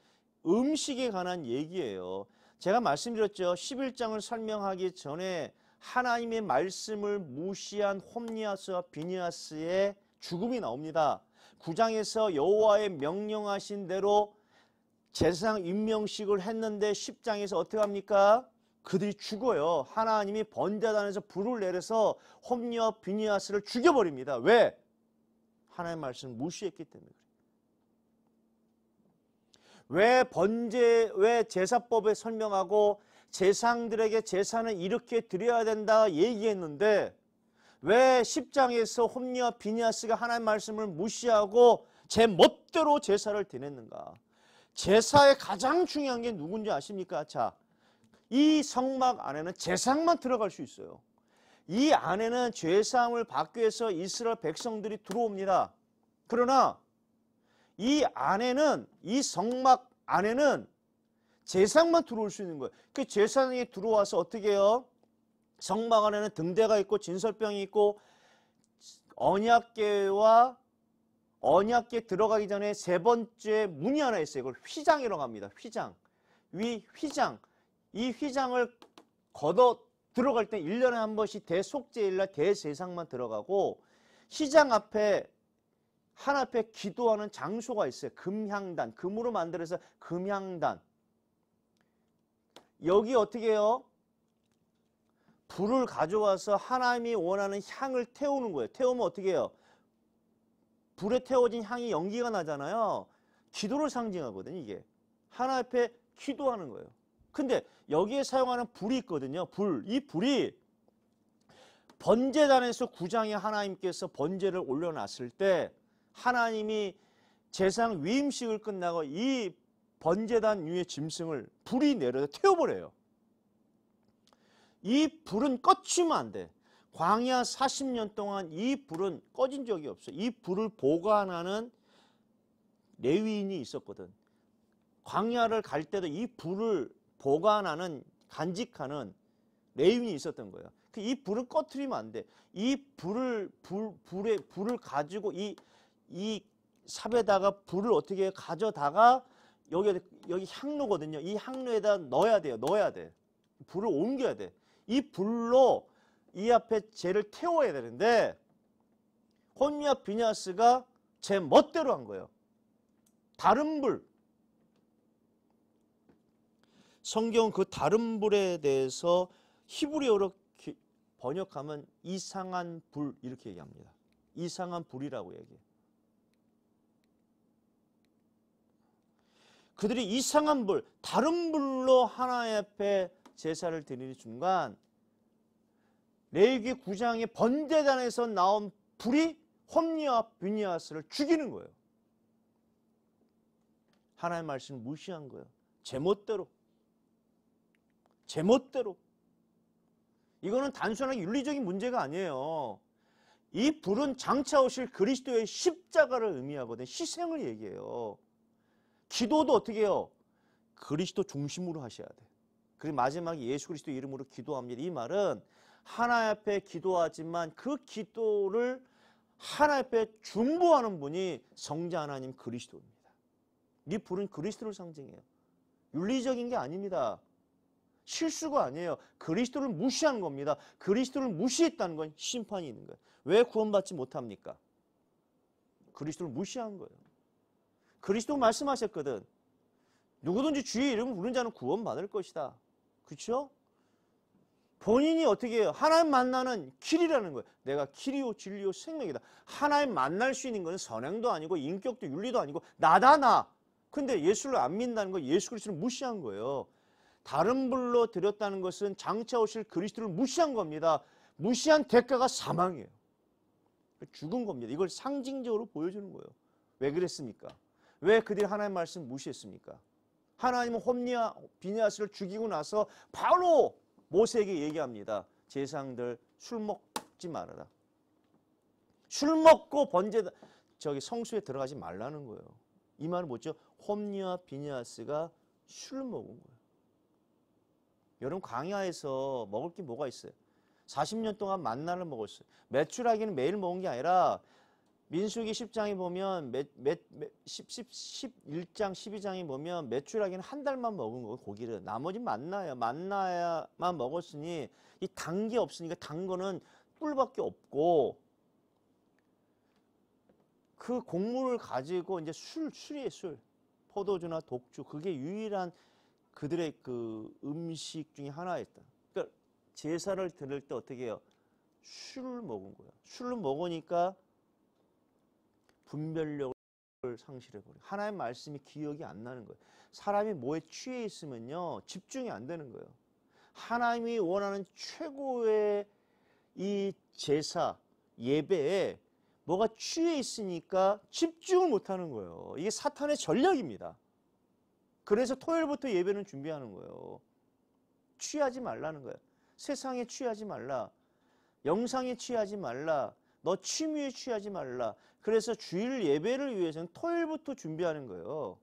A: 음식에 관한 얘기예요. 제가 말씀드렸죠. 11장을 설명하기 전에 하나님의 말씀을 무시한 홈니아스와 비니아스의 죽음이 나옵니다. 9장에서 여호와의 명령하신 대로 재상 임명식을 했는데 10장에서 어떻게 합니까? 그들이 죽어요. 하나님이 번제단에서 불을 내려서 홈리와 비니아스를 죽여버립니다. 왜? 하나님 말씀을 무시했기 때문에 왜 번제, 왜 제사법에 설명하고 재상들에게 재산을 이렇게 드려야 된다 얘기했는데 왜 10장에서 홈리와 비니아스가 하나님 말씀을 무시하고 제 멋대로 제사를 드냈는가? 제사의 가장 중요한 게 누군지 아십니까? 자, 이 성막 안에는 재상만 들어갈 수 있어요. 이 안에는 죄상을 받기 위해서 이스라엘 백성들이 들어옵니다. 그러나 이 안에는 이 성막 안에는 제상만 들어올 수 있는 거예요. 그 제상이 들어와서 어떻게 해요? 성막 안에는 등대가 있고 진설병이 있고 언약계와 언약계 들어가기 전에 세 번째 문이 하나 있어요. 이걸 휘장이라고 합니다. 휘장. 위 휘장. 이 휘장을 걷어 들어갈 때 1년에 한 번씩 대속제일날 대세상만 들어가고 시장 앞에 한 앞에 기도하는 장소가 있어요. 금향단. 금으로 만들어서 금향단. 여기 어떻게 해요? 불을 가져와서 하나님이 원하는 향을 태우는 거예요. 태우면 어떻게 해요? 불에 태워진 향이 연기가 나잖아요. 기도를 상징하거든요, 이게. 하나 앞에 기도하는 거예요. 근데 여기에 사용하는 불이 있거든요. 불. 이 불이 번제단에서 구장에 하나님께서 번제를 올려놨을 때 하나님이 제상 위임식을 끝나고 이 번제단 위에 짐승을 불이 내려서 태워버려요. 이 불은 꺼치면안 돼. 광야 40년 동안 이 불은 꺼진 적이 없어. 이 불을 보관하는 레위인이 있었거든. 광야를 갈 때도 이 불을 보관하는 간직하는 레인이 있었던 거예요. 그 이 불을 꺼트리면 안 돼. 이 불을 불 불에 불을 가지고 이이 삽에다가 불을 어떻게 가져다가 여기 여기 향로거든요. 이 향로에다 넣어야 돼요. 넣어야 돼. 불을 옮겨야 돼. 이 불로 이 앞에 죄를 태워야 되는데 혼미와 비냐스가 제 멋대로 한 거예요. 다른 불, 성경 은그 다른 불에 대해서 히브리어로 번역하면 이상한 불 이렇게 얘기합니다. 이상한 불이라고 얘기해요. 그들이 이상한 불, 다른 불로 하나님 앞에 제사를 드리는 순간 레위기 9장의 번제단에서 나온 불이 홈리와 비니아스를 죽이는 거예요. 하나의 말씀을 무시한 거예요. 제멋대로. 제멋대로. 이거는 단순한 윤리적인 문제가 아니에요. 이 불은 장차 오실 그리스도의 십자가를 의미하거든. 희생을 얘기해요. 기도도 어떻게 해요? 그리스도 중심으로 하셔야 돼. 그리고 마지막에 예수 그리스도 이름으로 기도합니다. 이 말은 하나 앞에 기도하지만 그 기도를 하나 앞에 중보하는 분이 성자 하나님 그리스도입니다. 이 불은 그리스도를 상징해요. 윤리적인 게 아닙니다. 실수가 아니에요. 그리스도를 무시한 겁니다. 그리스도를 무시했다는 건 심판이 있는 거예요. 왜 구원받지 못합니까? 그리스도를 무시한 거예요. 그리스도 말씀하셨거든. 누구든지 주의 이름을 부른 자는 구원받을 것이다. 그렇죠? 본인이 어떻게 해요? 하나님 만나는 길이라는 거예요. 내가 길이요 진리요 생명이다. 하나님 만날 수 있는 것은 선행도 아니고 인격도 윤리도 아니고 나다 나. 근데 예수를 안 믿는다는 건 예수 그리스도를 무시한 거예요. 다른 불로 드렸다는 것은 장차 오실 그리스도를 무시한 겁니다. 무시한 대가가 사망이에요. 죽은 겁니다. 이걸 상징적으로 보여주는 거예요. 왜 그랬습니까? 왜 그들이 하나님 말씀 무시했습니까? 하나님은 홈니아 비니아스를 죽이고 나서 바로 모세에게 얘기합니다. 제상들 술 먹지 말아라. 술 먹고 번제 저기 성수에 들어가지 말라는 거예요. 이 말은 뭐죠? 홈니아 비니아스가 술 먹은 거예요. 여러분 광야에서 먹을 게 뭐가 있어요? 40년 동안 만나를 먹었어요. 매출하기는 매일 먹은 게 아니라 민수기 10장에 보면 매, 매, 매, 10, 10, 11장 12장에 보면 매출하기는 한 달만 먹은 거고 고기를 나머지 만나야 만나야만 먹었으니 이단게 없으니까 단 거는 꿀밖에 없고 그 곡물을 가지고 이제 술 술이에요 술 포도주나 독주 그게 유일한 그들의 그 음식 중에 하나였다. 그러니까 제사를 드릴 때 어떻게 해요? 술을 먹은 거야. 술을 먹으니까 분별력을 상실해버려. 하나의 말씀이 기억이 안 나는 거예요. 사람이 뭐에 취해 있으면요. 집중이 안 되는 거예요. 하나님이 원하는 최고의 이 제사, 예배에 뭐가 취해 있으니까 집중을 못 하는 거예요. 이게 사탄의 전략입니다. 그래서 토요일부터 예배는 준비하는 거예요. 취하지 말라는 거야. 세상에 취하지 말라. 영상에 취하지 말라. 너 취미에 취하지 말라. 그래서 주일 예배를 위해서는 토요일부터 준비하는 거예요.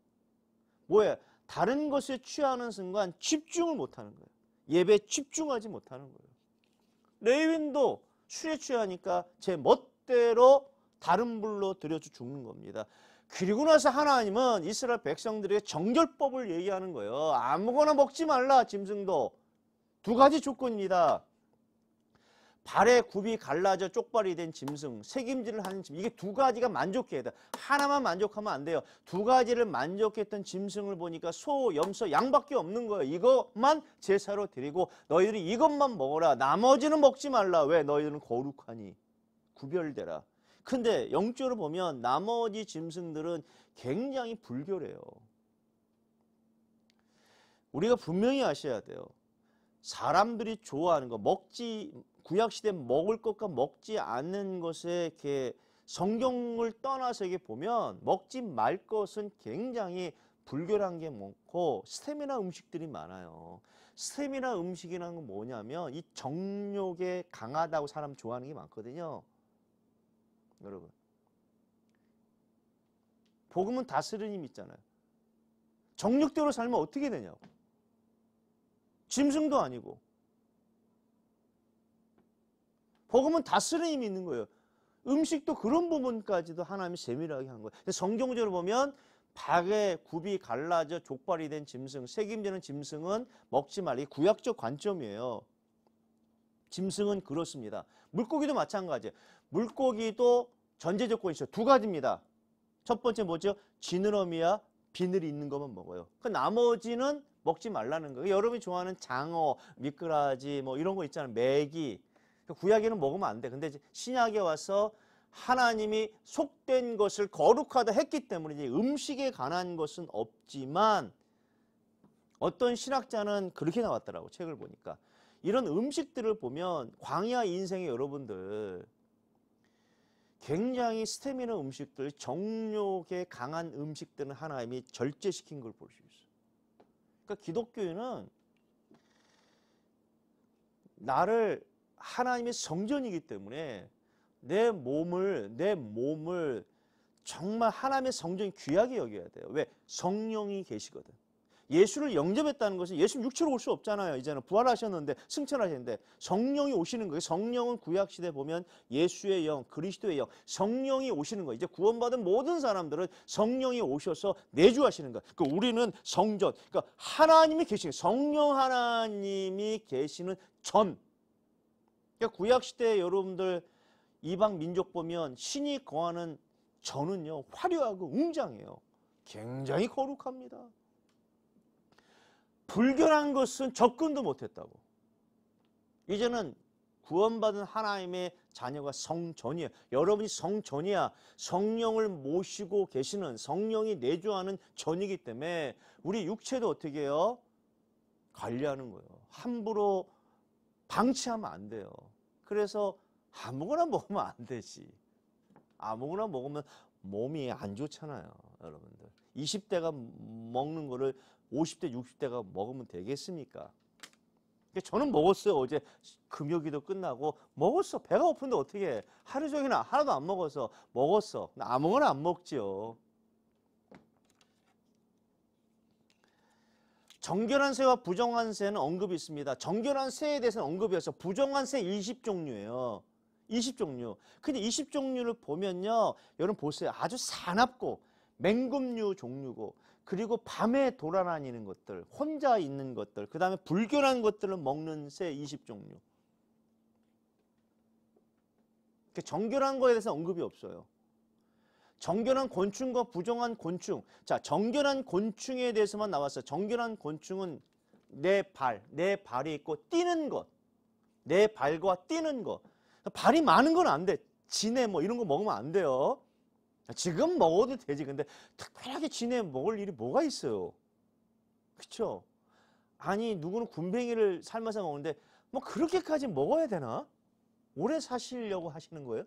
A: 뭐야? 다른 것에 취하는 순간 집중을 못하는 거예요. 예배 집중하지 못하는 거예요. 레윈도 술에 취하니까 제 멋대로 다른 불로 들여서 죽는 겁니다. 그리고 나서 하나님은 이스라엘 백성들에게 정결법을 얘기하는 거예요. 아무거나 먹지 말라 짐승도 두 가지 조건입니다. 발에 굽이 갈라져 쪽발이 된 짐승, 새김질을 하는 짐승 이게 두 가지가 만족해야 돼. 하나만 만족하면 안 돼요. 두 가지를 만족했던 짐승을 보니까 소, 염소, 양밖에 없는 거예요. 이것만 제사로 드리고 너희들이 이것만 먹어라. 나머지는 먹지 말라. 왜 너희들은 거룩하니 구별되라. 근데 영적으로 보면 나머지 짐승들은 굉장히 불결해요. 우리가 분명히 아셔야 돼요. 사람들이 좋아하는 거, 먹지, 구약시대 먹을 것과 먹지 않는 것에 이렇게 성경을 떠나서 이게 보면 먹지 말 것은 굉장히 불결한 게 많고 스테미나 음식들이 많아요. 스테미나 음식이라는 건 뭐냐면 이 정욕에 강하다고 사람 좋아하는 게 많거든요. 여러분. 복음은 다스리는 힘 있잖아요. 정력대로 살면 어떻게 되냐고. 짐승도 아니고. 복음은 다스리는 힘이 있는 거예요. 음식도 그런 부분까지도 하나님이 세밀하게 한 거예요. 성경적으로 보면 박의 굽이 갈라져 족발이 된 짐승, 새김지는 짐승은 먹지 말이 구약적 관점이에요. 짐승은 그렇습니다. 물고기도 마찬가지예요. 물고기도 전제 조건이 죠두 가지입니다. 첫 번째 뭐죠? 지느러미와 비늘이 있는 것만 먹어요. 그 나머지는 먹지 말라는 거예요. 여러분이 좋아하는 장어, 미끄라지 뭐 이런 거 있잖아요. 메기. 그 구약에는 먹으면 안 돼. 근데 신약에 와서 하나님이 속된 것을 거룩하다 했기 때문에 이제 음식에 관한 것은 없지만 어떤 신학자는 그렇게 나왔더라고 책을 보니까 이런 음식들을 보면 광야 인생의 여러분들 굉장히 스테미나 음식들, 정욕에 강한 음식들은 하나님이 절제시킨 걸 볼 수 있어요. 그러니까 기독교인은 나를 하나님의 성전이기 때문에 내 몸을 내 몸을 정말 하나님의 성전이 귀하게 여겨야 돼요. 왜? 성령이 계시거든. 예수를 영접했다는 것은 예수 육체로 올 수 없잖아요. 이제는 부활하셨는데 승천하셨는데 성령이 오시는 거예요. 성령은 구약 시대 보면 예수의 영, 그리스도의 영, 성령이 오시는 거예요. 이제 구원받은 모든 사람들은 성령이 오셔서 내주하시는 거예요. 그러니까 우리는 성전, 그러니까 하나님이 계시는 성령 하나님이 계시는 전. 그러니까 구약 시대 여러분들 이방 민족 보면 신이 거하는 전은요 화려하고 웅장해요. 굉장히 거룩합니다. 불결한 것은 접근도 못했다고. 이제는 구원받은 하나님의 자녀가 성전이야. 여러분이 성전이야. 성령을 모시고 계시는 성령이 내주하는 전이기 때문에 우리 육체도 어떻게 해요? 관리하는 거예요. 함부로 방치하면 안 돼요. 그래서 아무거나 먹으면 안 되지. 아무거나 먹으면 몸이 안 좋잖아요. 여러분들. 20대가 먹는 거를 50대, 60대가 먹으면 되겠습니까? 그러니까 저는 먹었어요. 어제 금요기도 끝나고 먹었어. 배가 고픈데 어떻게 해? 하루 종일 하나도 안 먹어서 먹었어. 아무거나 안 먹지요. 정결한 세와 부정한 세는 언급이 있습니다. 정결한 세에 대해서는 언급이 없어. 부정한 세 20종류예요. 20종류. 근데 20종류를 보면요. 여러분 보세요. 아주 사납고 맹금류 종류고 그리고 밤에 돌아다니는 것들, 혼자 있는 것들, 그 다음에 불교란 것들을 먹는 새 20종류. 그러니까 정교란 거에 대해서 언급이 없어요. 정결한 곤충과 부정한 곤충. 자, 정결한 곤충에 대해서만 나왔어요. 정결한 곤충은 내 발, 내 발이 있고 뛰는 것. 내 발과 뛰는 것. 발이 많은 건 안 돼. 진해 뭐 이런 거 먹으면 안 돼요. 아, 지금 먹어도 되지. 근데 특별하게 지내 먹을 일이 뭐가 있어요? 그쵸? 아니, 누구는 군뱅이를 삶아서 먹는데 뭐 그렇게까지 먹어야 되나? 오래 사시려고 하시는 거예요?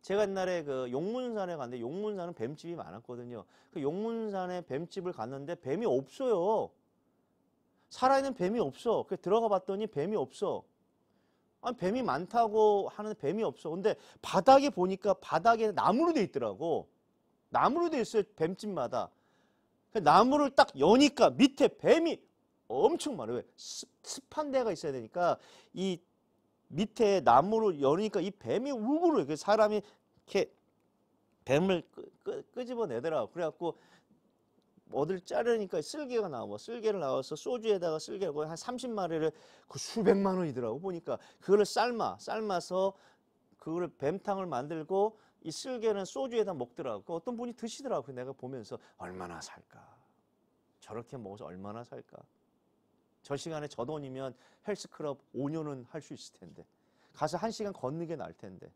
A: 제가 옛날에 그 용문산에 갔는데 용문산은 뱀집이 많았거든요. 그 용문산에 뱀집을 갔는데 뱀이 없어요. 살아있는 뱀이 없어. 그 들어가 봤더니 뱀이 없어. 아니 뱀이 많다고 하는 데 뱀이 없어. 근데 바닥에 보니까 바닥에 나무로 돼 있더라고. 나무로 돼 있어요. 뱀집마다. 그 나무를 딱 여니까 밑에 뱀이 엄청 많아요. 왜? 습, 한 데가 있어야 되니까 이 밑에 나무를 여니까 이 뱀이 울고요. 그 사람이 이렇게 뱀을 끄, 끄, 끄집어내더라고. 그래갖고 어딜 자르니까 쓸개가 나와. 쓸개를 나와서 소주에다가 쓸개를 한 30마리를 그 수백만 원이더라고 보니까 그거를 삶아. 삶아서 그거를 뱀탕을 만들고 이 쓸개는 소주에다 먹더라고. 그러니까 어떤 분이 드시더라고. 내가 보면서 얼마나 살까? 저렇게 먹어서 얼마나 살까? 저 시간에 저 돈이면 헬스클럽 5년은 할 수 있을 텐데. 가서 1 시간 걷는 게 나을 텐데.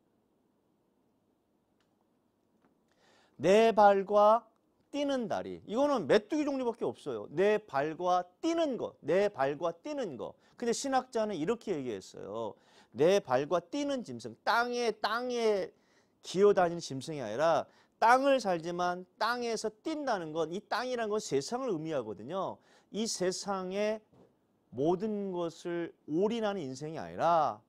A: 내 발과 뛰는 다리. 이거는 메뚜기 종류밖에 없어요. 내 발과 뛰는 것. 내 발과 뛰는 것. 근데 신학자는 이렇게 얘기했어요. 내 발과 뛰는 짐승. 땅에 땅에 기어다니는 짐승이 아니라 땅을 살지만 땅에서 뛴다는 건 이 땅이라는 건 세상을 의미하거든요. 이 세상의 모든 것을 올인하는 인생이 아니라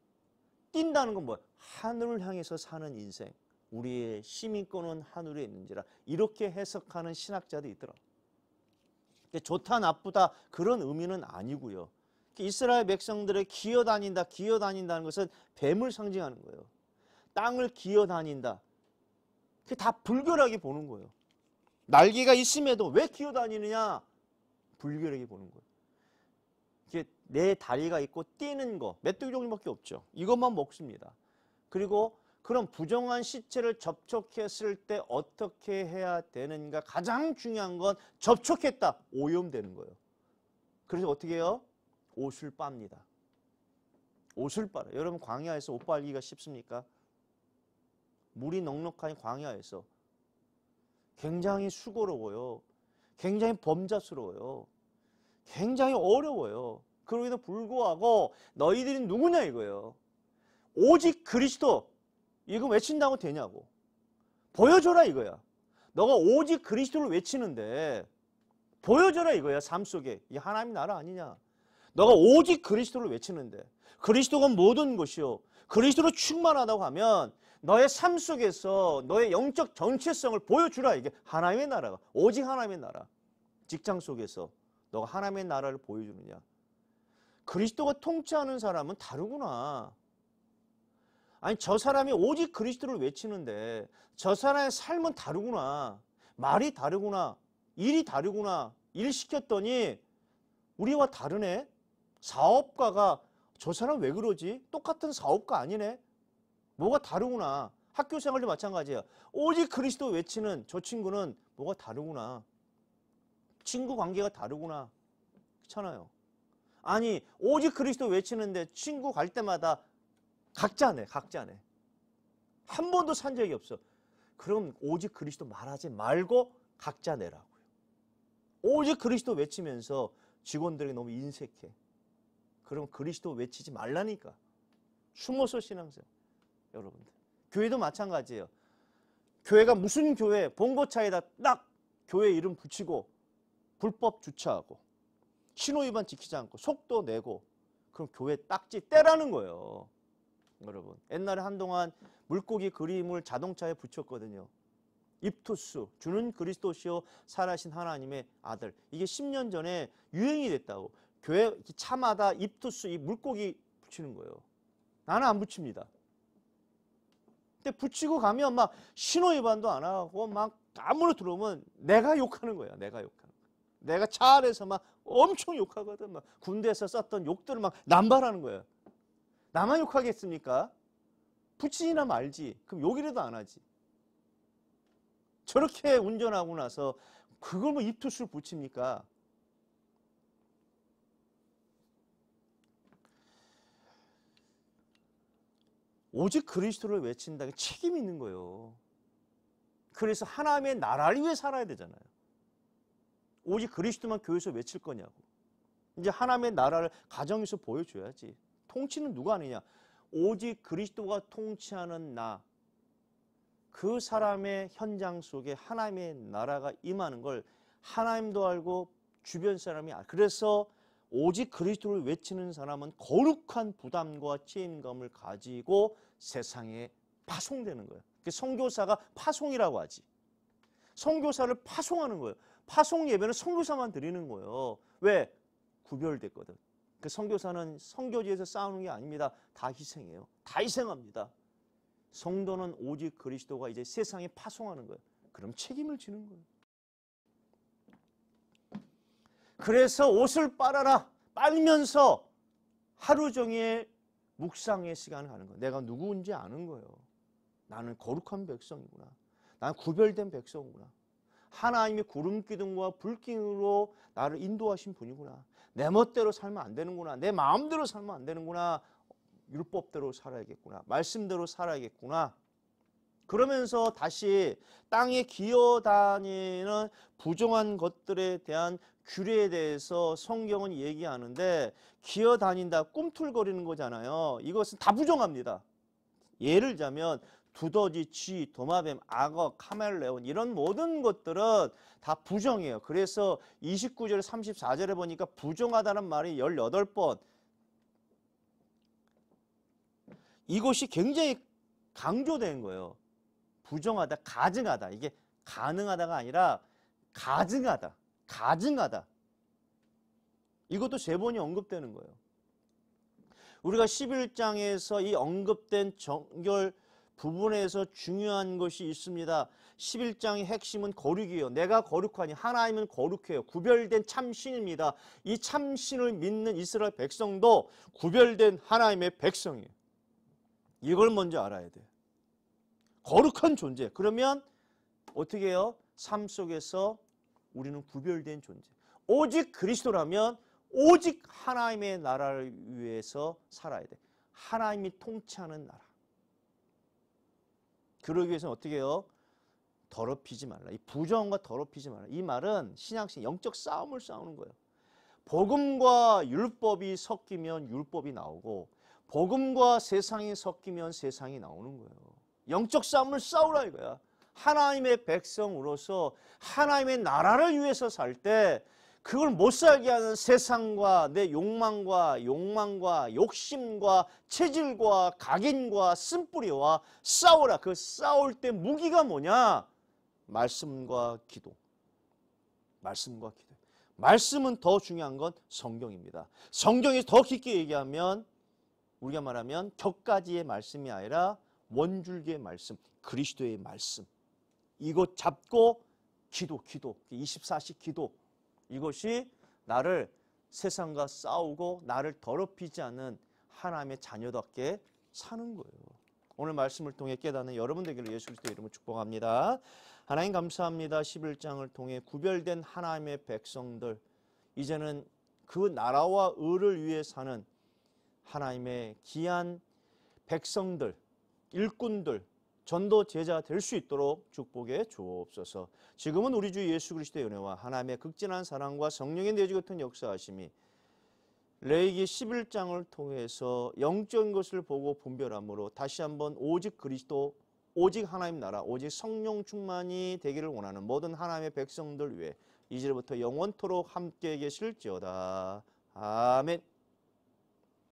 A: 뛴다는 건 뭐야? 하늘을 향해서 사는 인생. 우리의 시민권은 하늘에 있는지라 이렇게 해석하는 신학자도 있더라. 좋다 나쁘다 그런 의미는 아니고요. 그러니까 이스라엘 백성들의 기어다닌다 기어다닌다는 것은 뱀을 상징하는 거예요. 땅을 기어다닌다. 그다 불결하게 보는 거예요. 날개가 있음에도 왜 기어다니느냐? 불결하게 보는 거예요. 이게 내 다리가 있고 뛰는 거 메뚜기 종류밖에 없죠. 이것만 먹습니다. 그리고 그럼 부정한 시체를 접촉했을 때 어떻게 해야 되는가? 가장 중요한 건 접촉했다. 오염되는 거예요. 그래서 어떻게 해요? 옷을 빱니다. 옷을 빨아요. 여러분 광야에서 옷 빨기가 쉽습니까? 물이 넉넉한 광야에서 굉장히 수고로워요. 굉장히 범자스러워요. 굉장히 어려워요. 그러기도 불구하고 너희들이 누구냐 이거예요. 오직 그리스도 이거 외친다고 되냐고. 보여줘라 이거야. 너가 오직 그리스도를 외치는데 보여줘라 이거야. 삶 속에. 이 하나님 나라 아니냐. 너가 오직 그리스도를 외치는데 그리스도가 모든 것이요. 그리스도로 충만하다고 하면 너의 삶 속에서 너의 영적 정체성을 보여주라. 이게 하나님의 나라가. 오직 하나님의 나라. 직장 속에서 너가 하나님의 나라를 보여주느냐. 그리스도가 통치하는 사람은 다르구나. 아니 저 사람이 오직 그리스도를 외치는데 저 사람의 삶은 다르구나. 말이 다르구나. 일이 다르구나. 일 시켰더니 우리와 다르네. 사업가가 저 사람 왜 그러지? 똑같은 사업가 아니네. 뭐가 다르구나. 학교 생활도 마찬가지야. 오직 그리스도 외치는 저 친구는 뭐가 다르구나. 친구 관계가 다르구나. 그렇잖아요. 아니 오직 그리스도 외치는데 친구 갈 때마다 각자 네 각자 네한 번도 산 적이 없어. 그럼 오직 그리스도 말하지 말고 각자 내라고요. 오직 그리스도 외치면서 직원들이 너무 인색해. 그럼 그리스도 외치지 말라니까. 숨어서 신앙생 여러분들. 교회도 마찬가지예요. 교회가 무슨 교회 본거차에다 딱 교회 이름 붙이고 불법 주차하고 신호위반 지키지 않고 속도 내고 그럼 교회 딱지 떼라는 거예요. 여러분. 옛날에 한동안 물고기 그림을 자동차에 붙였거든요. 입투스 주는 그리스도시요 살아신 하나님의 아들 이게 10년 전에 유행이 됐다고 교회 차마다 입투스 이 물고기 붙이는 거예요 나는 안 붙입니다 근데 붙이고 가면 막 신호 위반도 안 하고 막 아무로 들어오면 내가 욕하는 거야 내가 욕하는 거야 내가 차 안에서 막 엄청 욕하거든 막 군대에서 썼던 욕들을 막 남발하는 거야 나만 욕하겠습니까? 부친이나 말지. 그럼 욕이라도 안 하지. 저렇게 운전하고 나서 그걸 뭐 입투술 붙입니까? 오직 그리스도를 외친다는 책임이 있는 거예요. 그래서 하나님의 나라를 위해 살아야 되잖아요. 오직 그리스도만 교회에서 외칠 거냐고. 이제 하나님의 나라를 가정에서 보여줘야지. 통치는 누가 하느냐? 오직 그리스도가 통치하는 나. 그 사람의 현장 속에 하나님의 나라가 임하는 걸 하나님도 알고 주변 사람이 알 그래서 오직 그리스도를 외치는 사람은 거룩한 부담과 책임감을 가지고 세상에 파송되는 거예요. 그 성교사가 파송이라고 하지. 성교사를 파송하는 거예요. 파송 예배는 성교사만 드리는 거예요. 왜? 구별됐거든. 그성교사는성교지에서 싸우는 게 아닙니다. 다 희생해요. 다 희생합니다. 성도는 오직 그리스도가 이제 세상에 파송하는 거예요. 그럼 책임을 지는 거예요. 그래서 옷을 빨아라. 빨면서 하루 종일 묵상의 시간을 가는 거예요. 내가 누구인지 아는 거예요. 나는 거룩한 백성이구나. 나는 구별된 백성이구나. 하나님의 구름 기둥과 불 기둥으로 나를 인도하신 분이구나. 내 멋대로 살면 안 되는구나. 내 마음대로 살면 안 되는구나. 율법대로 살아야겠구나. 말씀대로 살아야겠구나. 그러면서 다시 땅에 기어다니는 부정한 것들에 대한 규례에 대해서 성경은 얘기하는데 기어다닌다 꿈틀거리는 거잖아요. 이것은 다 부정합니다. 예를 자면 두더지, 쥐, 도마뱀, 악어, 카멜레온 이런 모든 것들은 다 부정이에요. 그래서 29절, 34절에 보니까 부정하다는 말이 18번 이것이 굉장히 강조된 거예요. 부정하다, 가증하다. 이게 가능하다가 아니라 가증하다, 가증하다. 이것도 세번이 언급되는 거예요. 우리가 11장에서 이 언급된 정결 부분에서 중요한 것이 있습니다. 11장의 핵심은 거룩이에요. 내가 거룩하니 하나님은 거룩해요. 구별된 참신입니다. 이 참신을 믿는 이스라엘 백성도 구별된 하나님의 백성이에요. 이걸 먼저 알아야 돼요. 거룩한 존재. 그러면 어떻게 해요? 삶 속에서 우리는 구별된 존재. 오직 그리스도라면 오직 하나님의 나라를 위해서 살아야 돼. 하나님이 통치하는 나라. 그러기 위해서는 어떻게 해요? 더럽히지 말라. 이 부정과 더럽히지 말라. 이 말은 신앙신 영적 싸움을 싸우는 거예요. 복음과 율법이 섞이면 율법이 나오고 복음과 세상이 섞이면 세상이 나오는 거예요. 영적 싸움을 싸우라 이거야. 하나님의 백성으로서 하나님의 나라를 위해서 살때 그걸 못 살게 하는 세상과 내 욕망과 욕망과 욕심과 체질과 각인과 쓴뿌리와 싸우라. 그 싸울 때 무기가 뭐냐? 말씀과 기도. 말씀과 기도. 말씀은 더 중요한 건 성경입니다. 성경이 더 깊게 얘기하면 우리가 말하면 격가지의 말씀이 아니라 원줄기의 말씀, 그리스도의 말씀. 이거 잡고 기도, 기도, 24시 기도, 이것이 나를 세상과 싸우고 나를 더럽히지 않는 하나님의 자녀답게 사는 거예요. 오늘 말씀을 통해 깨닫는 여러분 되기를 예수 그리스도의 이름으 축복합니다. 하나님 감사합니다. 11장을 통해 구별된 하나님의 백성들 이제는 그 나라와 을을 위해 사는 하나님의 귀한 백성들, 일꾼들 전도 제자 될 수 있도록 축복해 주옵소서. 지금은 우리 주 예수 그리스도의 은혜와 하나님의 극진한 사랑과 성령의 내주 같은 역사하심이 레이기 11장을 통해서 영적인 것을 보고 분별함으로 다시 한번 오직 그리스도 오직 하나님 나라 오직 성령 충만이 되기를 원하는 모든 하나님의 백성들 위해 이제부터 영원토록 함께 계실지어다. 아멘.